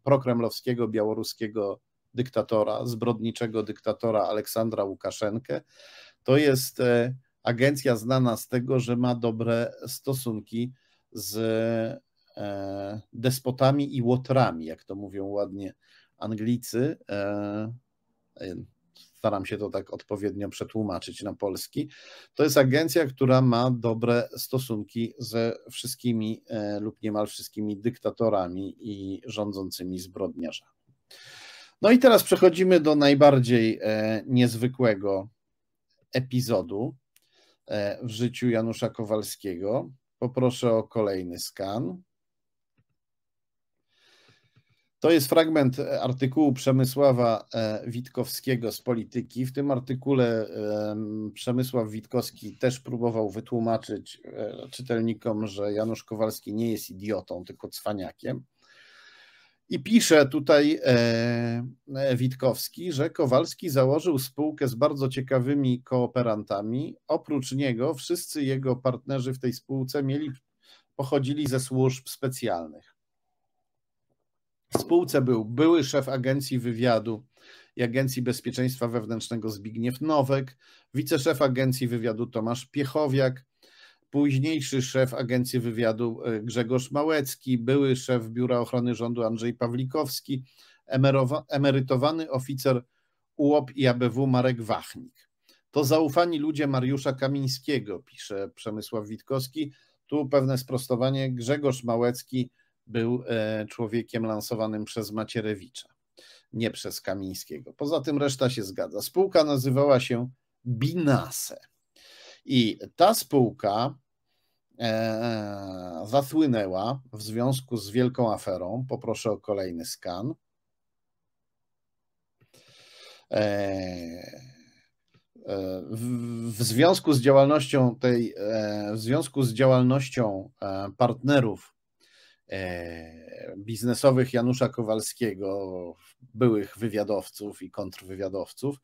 prokremlowskiego białoruskiego dyktatora, zbrodniczego dyktatora Aleksandra Łukaszenkę. To jest e, agencja znana z tego, że ma dobre stosunki z e, despotami i łotrami, jak to mówią ładnie Anglicy. E, staram się to tak odpowiednio przetłumaczyć na polski. To jest agencja, która ma dobre stosunki ze wszystkimi lub niemal wszystkimi dyktatorami i rządzącymi zbrodniarzami. No i teraz przechodzimy do najbardziej e, niezwykłego epizodu e, w życiu Janusza Kowalskiego. Poproszę o kolejny skan. To jest fragment e, artykułu Przemysława Witkowskiego z Polityki. W tym artykule Przemysław Witkowski też próbował wytłumaczyć czytelnikom, że Janusz Kowalski nie jest idiotą, tylko cwaniakiem. I pisze tutaj e, e, Witkowski, że Kowalski założył spółkę z bardzo ciekawymi kooperantami. Oprócz niego wszyscy jego partnerzy w tej spółce mieli, pochodzili ze służb specjalnych. W spółce był były szef agencji wywiadu i Agencji Bezpieczeństwa Wewnętrznego Zbigniew Nowek, wiceszef agencji wywiadu Tomasz Piechowiak, późniejszy szef Agencji Wywiadu e, Grzegorz Małecki, były szef Biura Ochrony Rządu Andrzej Pawlikowski, emerytowany oficer UOP i ABW Marek Wachnik. To zaufani ludzie Mariusza Kamińskiego, pisze Przemysław Witkowski. Tu pewne sprostowanie. Grzegorz Małecki był e, człowiekiem lansowanym przez Macierewicza, nie przez Kamińskiego. Poza tym reszta się zgadza. Spółka nazywała się Binase. I ta spółka E, e, zasłynęła w związku z wielką aferą. Poproszę o kolejny skan. E, w związku z działalnością tej, w związku z działalnością partnerów biznesowych Janusza Kowalskiego, byłych wywiadowców i kontrwywiadowców,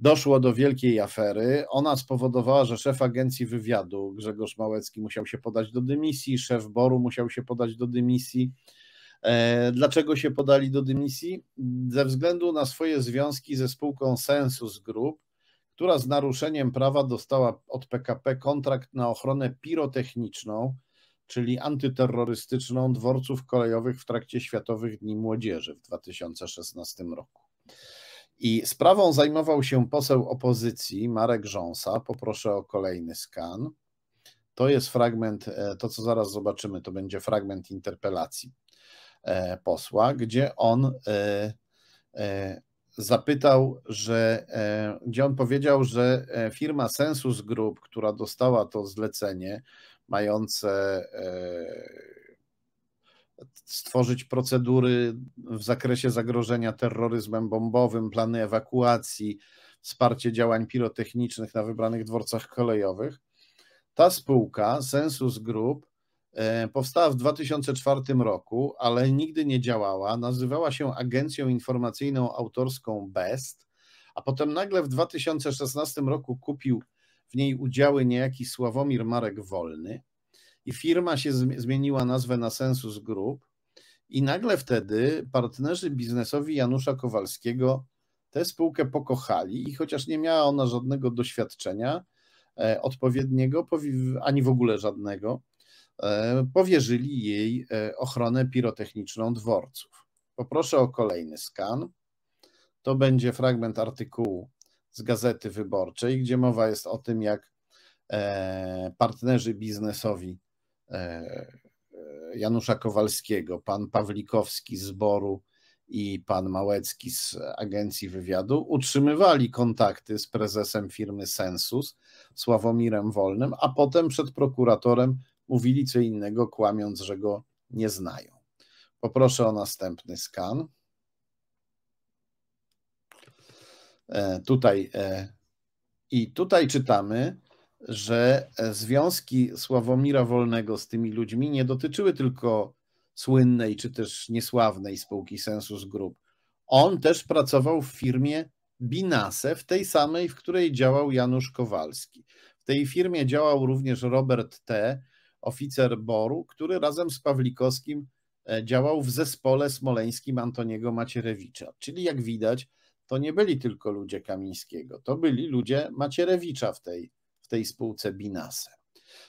doszło do wielkiej afery. Ona spowodowała, że szef agencji wywiadu Grzegorz Małecki musiał się podać do dymisji, szef Boru musiał się podać do dymisji. E, dlaczego się podali do dymisji? Ze względu na swoje związki ze spółką Sensus Group, która z naruszeniem prawa dostała od PKP kontrakt na ochronę pirotechniczną, czyli antyterrorystyczną dworców kolejowych w trakcie Światowych Dni Młodzieży w 2016 roku. I sprawą zajmował się poseł opozycji Marek Rząsa. Poproszę o kolejny skan. To jest fragment, e, to co zaraz zobaczymy, to będzie fragment interpelacji e, posła, gdzie on e, zapytał, że, gdzie on powiedział, że firma Sensus Group, która dostała to zlecenie mające stworzyć procedury w zakresie zagrożenia terroryzmem bombowym, plany ewakuacji, wsparcie działań pirotechnicznych na wybranych dworcach kolejowych. Ta spółka, Sensus Group, e, powstała w 2004 roku, ale nigdy nie działała. Nazywała się Agencją Informacyjną Autorską BEST, a potem nagle w 2016 roku kupił w niej udziały niejaki Sławomir Marek Wolny i firma się zmieniła nazwę na Sensus Group i nagle wtedy partnerzy biznesowi Janusza Kowalskiego tę spółkę pokochali i chociaż nie miała ona żadnego doświadczenia e, odpowiedniego, ani w ogóle żadnego, e, powierzyli jej e, ochronę pirotechniczną dworców. Poproszę o kolejny skan. To będzie fragment artykułu z Gazety Wyborczej, gdzie mowa jest o tym, jak partnerzy biznesowi E, Janusza Kowalskiego, pan Pawlikowski z Boru i pan Małecki z Agencji Wywiadu utrzymywali kontakty z prezesem firmy Sensus, Sławomirem Wolnym, a potem przed prokuratorem mówili co innego, kłamiąc, że go nie znają. Poproszę o następny skan. E, tutaj e, i tutaj czytamy, że e, związki Sławomira Wolnego z tymi ludźmi nie dotyczyły tylko słynnej czy też niesławnej spółki Sensus Group. On też pracował w firmie Binase, w tej samej, w której działał Janusz Kowalski. W tej firmie działał również Robert T., oficer Boru, który razem z Pawlikowskim e, działał w zespole smoleńskim Antoniego Macierewicza. Czyli jak widać, to nie byli tylko ludzie Kamińskiego, to byli ludzie Macierewicza w tej w tej spółce Binase.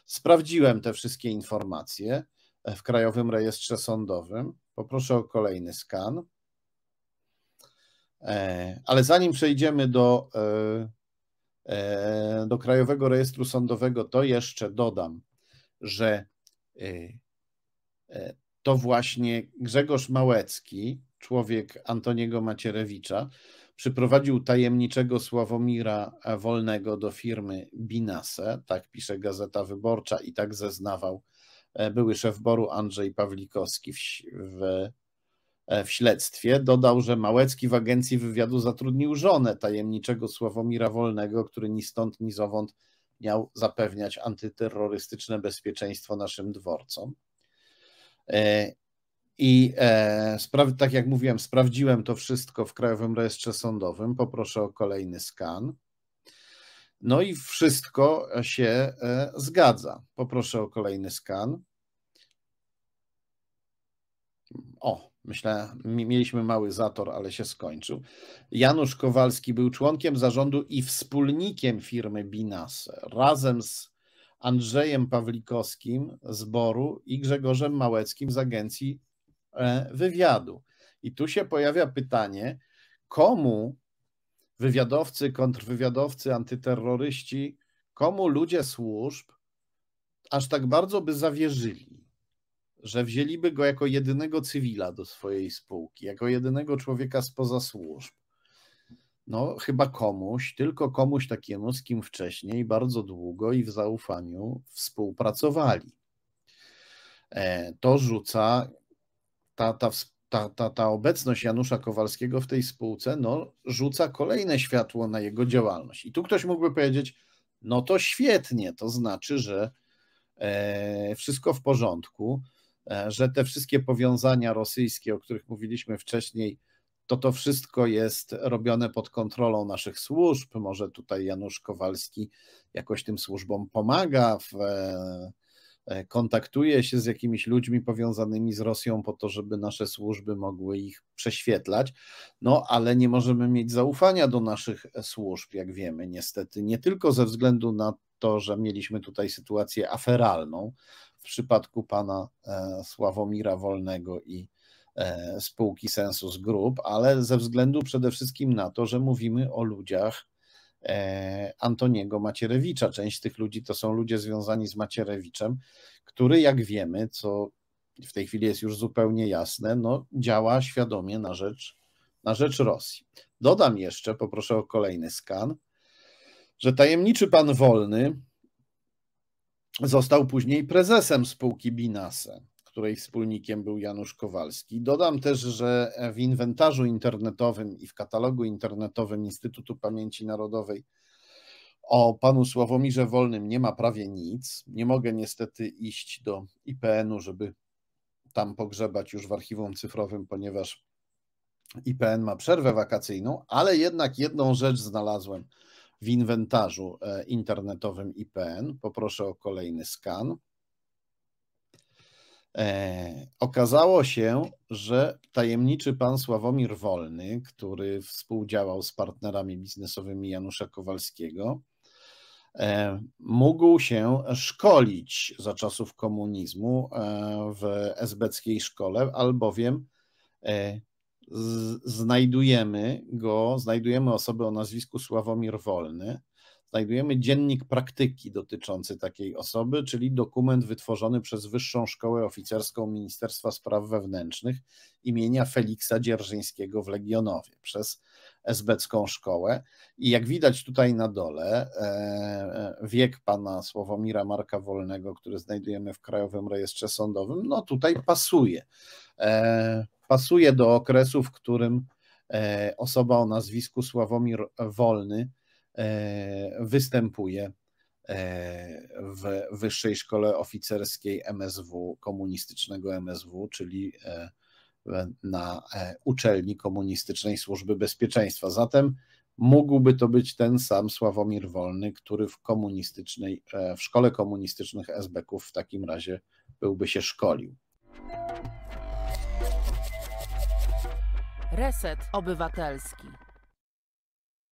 Sprawdziłem te wszystkie informacje e, w Krajowym Rejestrze Sądowym. Poproszę o kolejny skan. E, ale zanim przejdziemy do, e, do Krajowego Rejestru Sądowego, to jeszcze dodam, że to właśnie Grzegorz Małecki, człowiek Antoniego Macierewicza, Przyprowadził tajemniczego Sławomira e, Wolnego do firmy Binase, tak pisze Gazeta Wyborcza i tak zeznawał e, były szef Boru Andrzej Pawlikowski w, w, e, w, śledztwie. Dodał, że Małecki w agencji wywiadu zatrudnił żonę tajemniczego Sławomira Wolnego, który ni stąd, ni zowąd miał zapewniać antyterrorystyczne bezpieczeństwo naszym dworcom. I e, tak jak mówiłem, sprawdziłem to wszystko w Krajowym Rejestrze Sądowym. Poproszę o kolejny skan. No i wszystko się e, zgadza. Poproszę o kolejny skan. O, myślę, mieliśmy mały zator, ale się skończył. Janusz Kowalski był członkiem zarządu i wspólnikiem firmy Binase razem z Andrzejem Pawlikowskim z Boru i Grzegorzem Małeckim z agencji E, wywiadu. I tu się pojawia pytanie, komu wywiadowcy, kontrwywiadowcy, antyterroryści, komu ludzie służb aż tak bardzo by zawierzyli, że wzięliby go jako jedynego cywila do swojej spółki, jako jedynego człowieka spoza służb. No, chyba komuś, tylko komuś takiemu, z kim wcześniej bardzo długo i w zaufaniu współpracowali. E, to rzuca ta, ta, ta, ta, ta obecność Janusza Kowalskiego w tej spółce no, rzuca kolejne światło na jego działalność. I tu ktoś mógłby powiedzieć, no to świetnie, to znaczy, że e, wszystko w porządku, e, że te wszystkie powiązania rosyjskie, o których mówiliśmy wcześniej, to to wszystko jest robione pod kontrolą naszych służb. Może tutaj Janusz Kowalski jakoś tym służbom pomaga w. E, E, kontaktuje się z jakimiś ludźmi powiązanymi z Rosją po to, żeby nasze służby mogły ich prześwietlać. No, ale nie możemy mieć zaufania do naszych e, służb, jak wiemy, niestety, nie tylko ze względu na to, że mieliśmy tutaj sytuację aferalną w przypadku pana e, Sławomira Wolnego i spółki Sensus Group, ale ze względu przede wszystkim na to, że mówimy o ludziach, E, Antoniego Macierewicza. Część tych ludzi to są ludzie związani z Macierewiczem, który, jak wiemy, co w tej chwili jest już zupełnie jasne, no, działa świadomie na rzecz, na rzecz Rosji. Dodam jeszcze, poproszę o kolejny skan, że tajemniczy pan Wolny został później prezesem spółki Binase której wspólnikiem był Janusz Kowalski. Dodam też, że w inwentarzu internetowym i w katalogu internetowym Instytutu Pamięci Narodowej o panu Sławomirze Wolnym nie ma prawie nic. Nie mogę niestety iść do IPN-u, żeby tam pogrzebać już w archiwum cyfrowym, ponieważ IPN ma przerwę wakacyjną, ale jednak jedną rzecz znalazłem w inwentarzu e, internetowym IPN. Poproszę o kolejny skan. E, okazało się, że tajemniczy pan Sławomir Wolny, który współdziałał z partnerami biznesowymi Janusza Kowalskiego, e, mógł się szkolić za czasów komunizmu e, w esbeckiej szkole, albowiem e, z, znajdujemy go, znajdujemy osobę o nazwisku Sławomir Wolny, znajdujemy dziennik praktyki dotyczący takiej osoby, czyli dokument wytworzony przez Wyższą Szkołę Oficerską Ministerstwa Spraw Wewnętrznych imienia Feliksa Dzierżyńskiego w Legionowie przez esbecką szkołę. I jak widać tutaj na dole, e, e, wiek pana Sławomira Marka Wolnego, który znajdujemy w Krajowym Rejestrze Sądowym, no tutaj pasuje. E, pasuje do okresu, w którym osoba o nazwisku Sławomir Wolny E, występuje e, w Wyższej Szkole Oficerskiej MSW, komunistycznego MSW, czyli e, na uczelni komunistycznej Służby Bezpieczeństwa. Zatem mógłby to być ten sam Sławomir Wolny, który w komunistycznej, w szkole komunistycznych SBK-ów w takim razie byłby się szkolił. Reset Obywatelski.